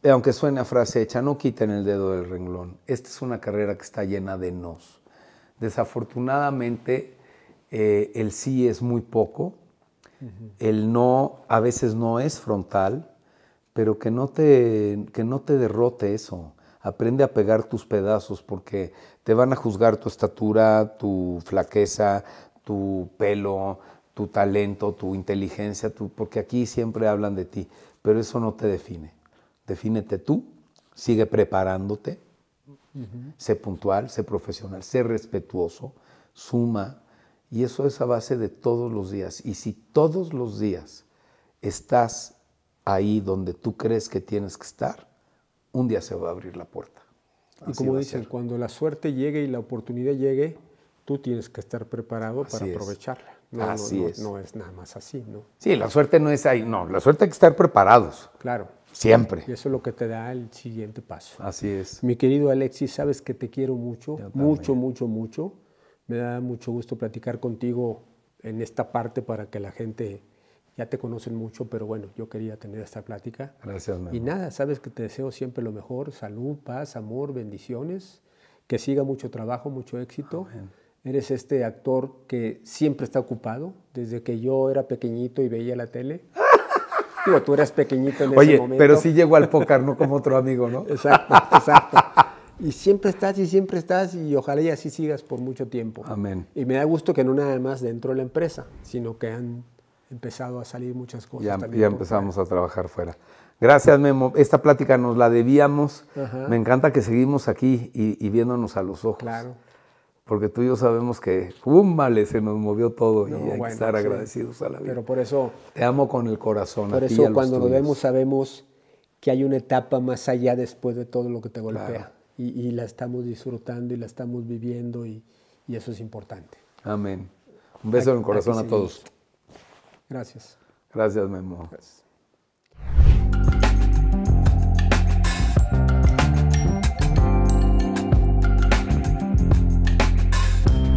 eh, aunque suene a frase hecha, no quiten el dedo del renglón. Esta es una carrera que está llena de nos. Desafortunadamente, eh, el sí es muy poco, el no a veces no es frontal, pero que no, te, que no te derrote eso. Aprende a pegar tus pedazos porque te van a juzgar tu estatura, tu flaqueza, tu pelo, tu talento, tu inteligencia, porque aquí siempre hablan de ti, pero eso no te define defínete tú, sigue preparándote, sé puntual, sé profesional, sé respetuoso, suma. Y eso es a base de todos los días. Y si todos los días estás ahí donde tú crees que tienes que estar, un día se va a abrir la puerta. y como dicen, cuando la suerte llegue y la oportunidad llegue, tú tienes que estar preparado para aprovecharla. No, así es. No es nada más así, ¿no? Sí, la suerte no es ahí, no, la suerte hay que estar preparados. Claro. Siempre. Y eso es lo que te da el siguiente paso. Así es. Mi querido Alexis, sabes que te quiero mucho, mucho, mucho, mucho. Me da mucho gusto platicar contigo en esta parte para que la gente ya te conocen mucho, pero bueno, yo quería tener esta plática. Gracias, Y nada, sabes que te deseo siempre lo mejor, salud, paz, amor, bendiciones, que siga mucho trabajo, mucho éxito. Eres este actor que siempre está ocupado. Desde que yo era pequeñito y veía la tele, tú eras pequeñito en ese momento. Pero sí llegó al pócar, no como otro amigo, ¿no? exacto, exacto. Y siempre estás y siempre estás y ojalá y así sigas por mucho tiempo. Amén. Y me da gusto que no nada más dentro de la empresa, sino que han empezado a salir muchas cosas. Ya, también ya empezamos a trabajar fuera. Gracias, Memo. Esta plática nos la debíamos. Me encanta que seguimos aquí y viéndonos a los ojos. Claro porque tú y yo sabemos que mal, se nos movió todo y hay que estar agradecidos a la vida. Pero por eso te amo con el corazón. Por eso cuando lo vemos sabemos que hay una etapa más allá después de todo lo que te golpea y, la estamos disfrutando y la estamos viviendo y, eso es importante. Amén. Un beso en el corazón a todos. Gracias. Gracias, Memo. Gracias.